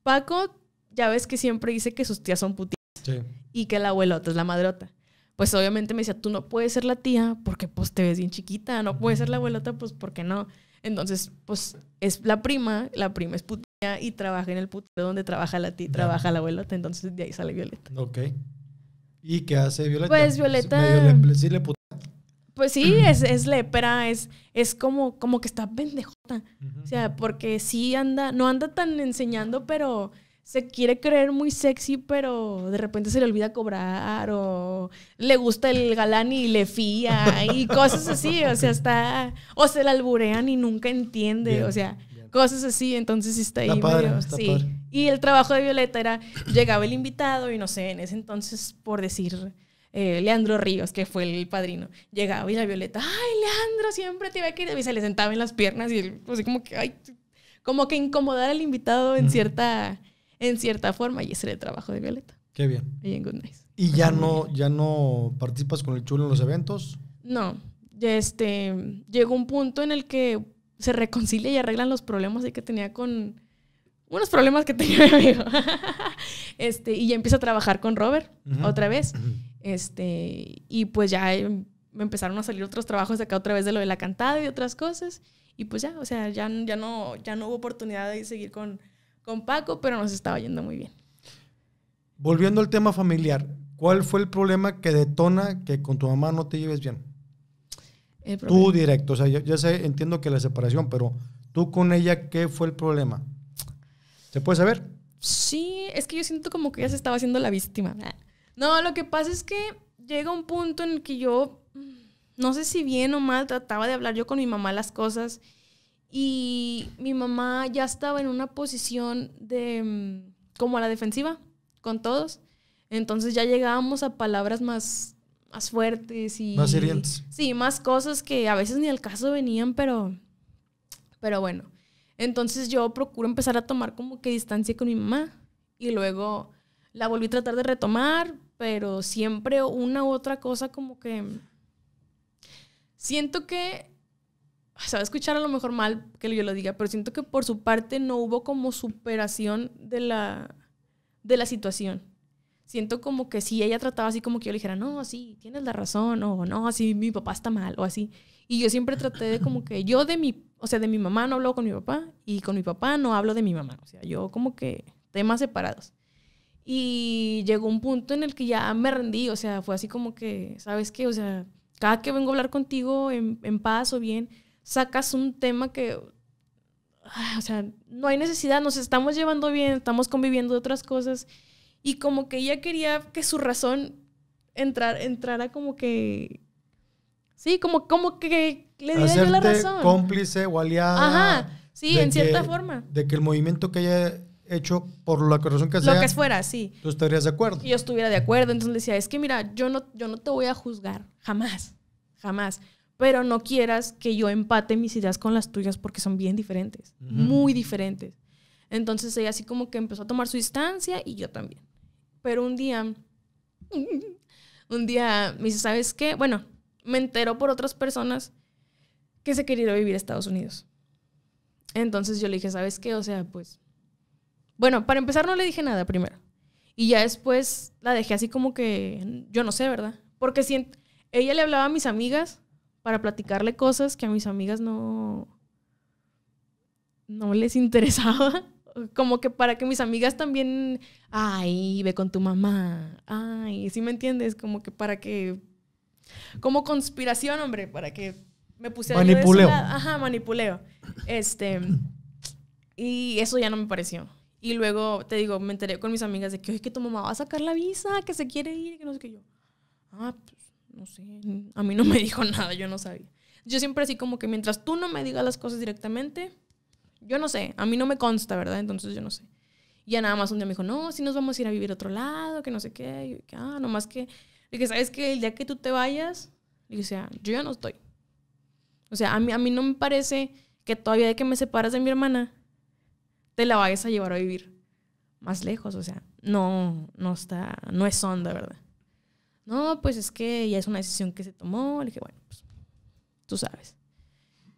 S2: Paco, ya ves que siempre dice que sus tías son putitas sí. y que la abuelota es la madrota pues obviamente me decía, tú no puedes ser la tía porque pues te ves bien chiquita, no puedes ser la abuelota, pues porque no. Entonces, pues es la prima, la prima es putilla y trabaja en el putero donde trabaja la tía, trabaja la abuelota, entonces de ahí sale Violeta.
S1: Ok. ¿Y qué hace Violeta? Pues Violeta... Le, sí le
S2: Pues sí, es, es lepera, es, es como, como que está pendejota. O sea, porque sí anda, no anda tan enseñando, pero se quiere creer muy sexy, pero de repente se le olvida cobrar o le gusta el galán y le fía y cosas así, o sea, está, o se la alburean y nunca entiende, o sea, cosas así, entonces está ahí. Y el trabajo de Violeta era, llegaba el invitado y no sé, en ese entonces, por decir... Eh, Leandro Ríos, que fue el padrino, llegaba y la Violeta, ay, Leandro, siempre te iba a querer, y se le sentaba en las piernas y él, así pues, como que, ay, como que incomodar al invitado en cierta, en cierta forma y ese era el trabajo de
S1: Violeta. Qué bien. Good ¿Y ya no, ya no participas con el chulo en los eventos?
S2: No, este, llegó un punto en el que se reconcilia y arreglan los problemas que tenía con unos problemas que tenía mi amigo. este, y ya empiezo a trabajar con Robert otra vez. Este, y pues ya em, me empezaron a salir otros trabajos de acá otra vez de lo de la cantada y otras cosas. Y pues ya, o sea, ya, ya, no, ya no hubo oportunidad de seguir con, con Paco, pero nos estaba yendo muy bien.
S1: Volviendo al tema familiar, ¿cuál fue el problema que detona que con tu mamá no te lleves bien? Tú directo, o sea, yo, ya sé, entiendo que la separación, pero tú con ella, ¿qué fue el problema? ¿Se puede saber?
S2: Sí, es que yo siento como que ella se estaba haciendo la víctima. No, lo que pasa es que llega un punto en el que yo, mm, no sé si bien o mal, trataba de hablar yo con mi mamá las cosas y mi mamá ya estaba en una posición de mm, como a la defensiva con todos. Entonces ya llegábamos a palabras más, más fuertes y... Más hirientes. Sí, más cosas que a veces ni al caso venían, pero, pero bueno. Entonces yo procuro empezar a tomar como que distancia con mi mamá y luego la volví a tratar de retomar, pero siempre una u otra cosa como que... Siento que sabes escuchar a lo mejor mal que yo lo diga, pero siento que por su parte no hubo como superación de la, de la situación. Siento como que si ella trataba así como que yo le dijera, no, sí, tienes la razón, o no, así mi papá está mal, o así. Y yo siempre traté de como que yo de mi, o sea, de mi mamá no hablo con mi papá y con mi papá no hablo de mi mamá. O sea, yo como que temas separados. Y llegó un punto en el que ya me rendí, o sea, fue así como que, ¿sabes qué? O sea, cada que vengo a hablar contigo en, en paz o bien, sacas un tema que, ah, o sea, no hay necesidad, nos estamos llevando bien, estamos conviviendo de otras cosas. Y como que ella quería que su razón entrar, entrara como que... Sí, como, como que le diera la razón.
S1: Cómplice o aliada. Ajá, sí, en cierta forma. De que el movimiento que haya hecho por la razón que sea. Lo que fuera, sí. Tú estarías de acuerdo.
S2: Y yo estuviera de acuerdo. Entonces le decía, es que mira, yo yo no te voy a juzgar, jamás, jamás pero no quieras que yo empate mis ideas con las tuyas porque son bien diferentes, muy diferentes. Entonces ella así como que empezó a tomar su distancia y yo también. Pero un día, un día me dice, ¿sabes qué? Bueno, me enteró por otras personas que se quería ir a vivir a Estados Unidos. Entonces yo le dije, ¿sabes qué? O sea, pues, bueno, para empezar no le dije nada primero. Y ya después la dejé así como que, yo no sé, ¿verdad? Porque si ella le hablaba a mis amigas para platicarle cosas que a mis amigas no, no les interesaba. Como que para que mis amigas también, ay, ve con tu mamá, ay, ¿sí me entiendes? Como que para que, como conspiración, hombre, para que me pusiera... Manipuleo. Ajá, manipuleo. Este, y eso ya no me pareció. Y luego, te digo, me enteré con mis amigas de que, oye, que tu mamá va a sacar la visa, que se quiere ir, que no sé qué yo. Ah, no sé, a mí no me dijo nada, yo no sabía. Yo siempre así como que mientras tú no me digas las cosas directamente, yo no sé, a mí no me consta, ¿verdad? Entonces yo no sé. Y ya nada más un día me dijo, no, si nos vamos a ir a vivir a otro lado, que no sé qué. Y yo, ah, nomás que, que ¿sabes que El día que tú te vayas, sea, yo ya no estoy. O sea, a mí, a mí no me parece que todavía de que me separas de mi hermana, te la vayas a llevar a vivir más lejos. O sea, no, no está, no es onda, ¿verdad? no, pues es que ya es una decisión que se tomó. Le dije, bueno, pues tú sabes.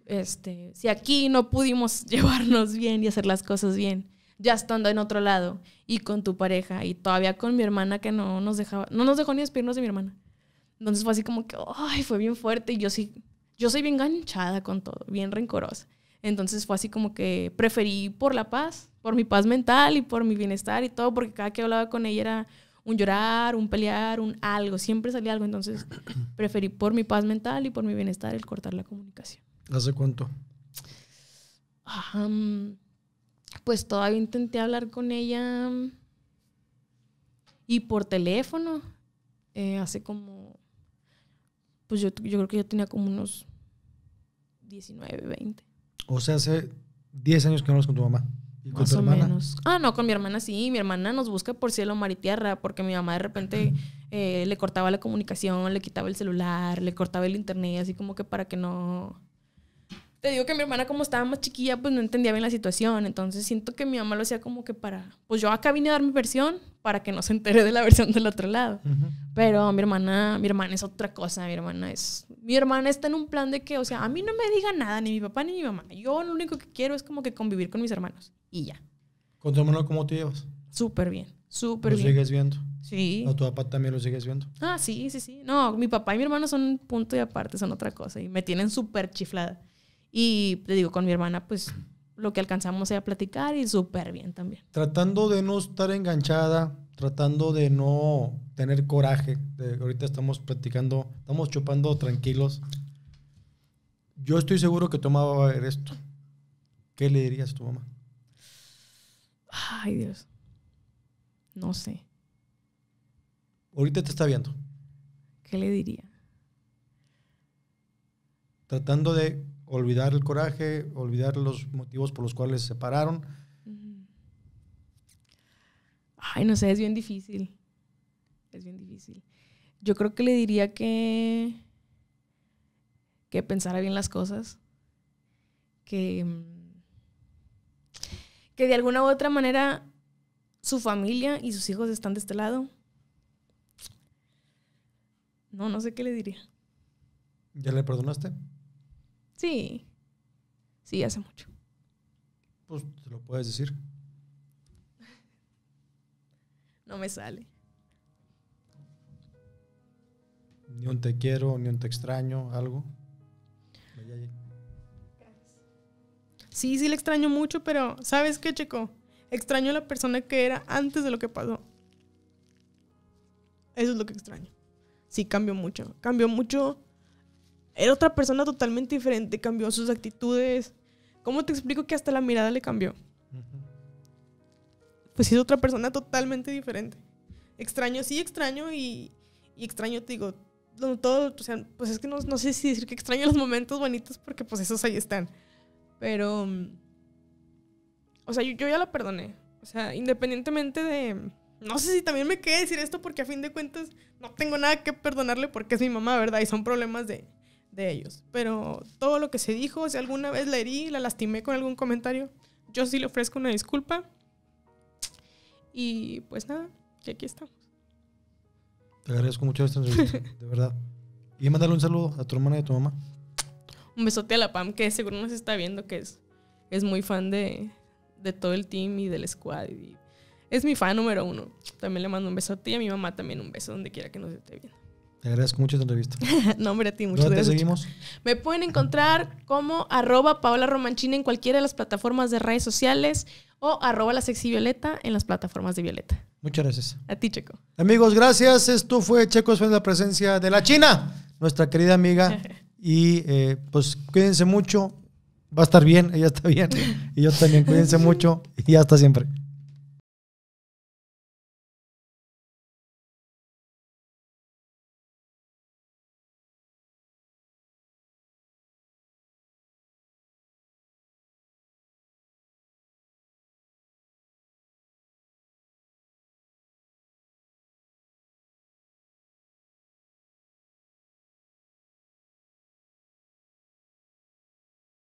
S2: Este, si aquí no pudimos llevarnos bien y hacer las cosas bien, ya estando en otro lado y con tu pareja y todavía con mi hermana que no nos dejaba, no nos dejó ni despedirnos de mi hermana. Entonces fue así como que, ay, fue bien fuerte y yo sí, yo soy bien ganchada con todo, bien rencorosa. Entonces fue así como que preferí por la paz, por mi paz mental y por mi bienestar y todo, porque cada que hablaba con ella era un llorar, un pelear, un algo, siempre salía algo. Entonces preferí por mi paz mental y por mi bienestar el cortar la comunicación. ¿Hace cuánto? pues todavía intenté hablar con ella y por teléfono. Eh, hace como, pues yo, creo que yo tenía como unos 19, 20.
S1: O sea, hace 10 años que no hablas con tu mamá con más hermana?
S2: Ah, no, con mi hermana sí. Mi hermana nos busca por cielo, mar y tierra, porque mi mamá de repente eh, le cortaba la comunicación, le quitaba el celular, le cortaba el internet, así como que para que no te digo que mi hermana como estaba más chiquilla, pues no entendía bien la situación. Entonces siento que mi mamá lo hacía como que para, pues yo acá vine a dar mi versión para que no se entere de la versión del otro lado. Pero mi hermana, mi hermana es otra cosa, mi hermana es, mi hermana está en un plan de que, o sea, a mí no me diga nada, ni mi papá ni mi mamá. Yo lo único que quiero es como que convivir con mis hermanos y ya.
S1: ¿Con tu hermano cómo te llevas? Súper bien, súper bien. ¿Lo sigues viendo? Sí. tu papá también lo sigues viendo?
S2: Ah, sí, sí, sí. No, mi papá y mi hermano son punto y aparte, son otra cosa y me tienen súper chiflada. Y te digo, con mi hermana, pues lo que alcanzamos es a platicar y súper bien también.
S1: Tratando de no estar enganchada, tratando de no tener coraje. ahorita estamos platicando, estamos chupando tranquilos. Yo estoy seguro que tu mamá va a ver esto. ¿Qué le dirías a tu mamá?
S3: Ay, Dios. No sé.
S1: Ahorita te está viendo. ¿Qué le diría? Tratando de olvidar el coraje, olvidar los motivos por los cuales se separaron.
S2: Ay, no sé, es bien difícil. Es bien difícil. Yo creo que le diría que que pensara bien las cosas, que que de alguna u otra manera su familia y sus hijos están de este lado. No, no sé qué le diría.
S1: ¿Ya le perdonaste?
S2: Sí. Sí, hace mucho.
S1: Pues te lo puedes decir.
S2: no me
S3: sale.
S1: Ni un te quiero, ni un te extraño, algo.
S3: Sí, sí le extraño mucho, pero ¿sabes qué, Checo? Extraño a la persona que era antes de lo que pasó. Eso es lo que extraño. Sí, cambió mucho. Cambió mucho era otra persona totalmente diferente, cambió sus actitudes. ¿Cómo te explico que hasta la mirada le cambió? Pues es otra persona totalmente diferente. Extraño, sí, extraño y, extraño, te digo, todo, o sea, pues es que no, no, sé si decir que extraño los momentos bonitos porque pues esos ahí están. Pero, o sea, yo, ya la perdoné. O sea, independientemente de... No sé si también me quede decir esto porque a fin de cuentas no tengo nada que perdonarle porque es mi mamá, ¿verdad? Y son problemas de, de ellos. Pero todo lo que se dijo, si alguna vez la herí, la lastimé con algún comentario, yo sí le ofrezco una disculpa. Y pues nada, que aquí estamos.
S1: Te agradezco mucho esta entrevista, de verdad. Y mandarle un saludo a tu hermana y a tu mamá. Un
S3: besote a la Pam, que seguro nos está viendo, que es, es muy fan de, de todo el team y del squad. Y es mi fan número uno. También le mando un besote y a mi mamá también un beso, donde quiera que nos esté viendo
S1: agradezco mucho esta entrevista.
S3: no, hombre, a ti, muchas
S1: gracias. seguimos?
S2: Me pueden encontrar como arroba Paola Romanchina en cualquiera de las plataformas de redes sociales o arroba la sexy Violeta en las plataformas de Violeta. Muchas gracias. A ti,
S1: Checo. Amigos, gracias. Esto fue Checo en la presencia de la China, nuestra querida amiga. y eh, pues cuídense mucho. Va a estar bien, ella está bien. Y yo también, cuídense mucho y hasta siempre.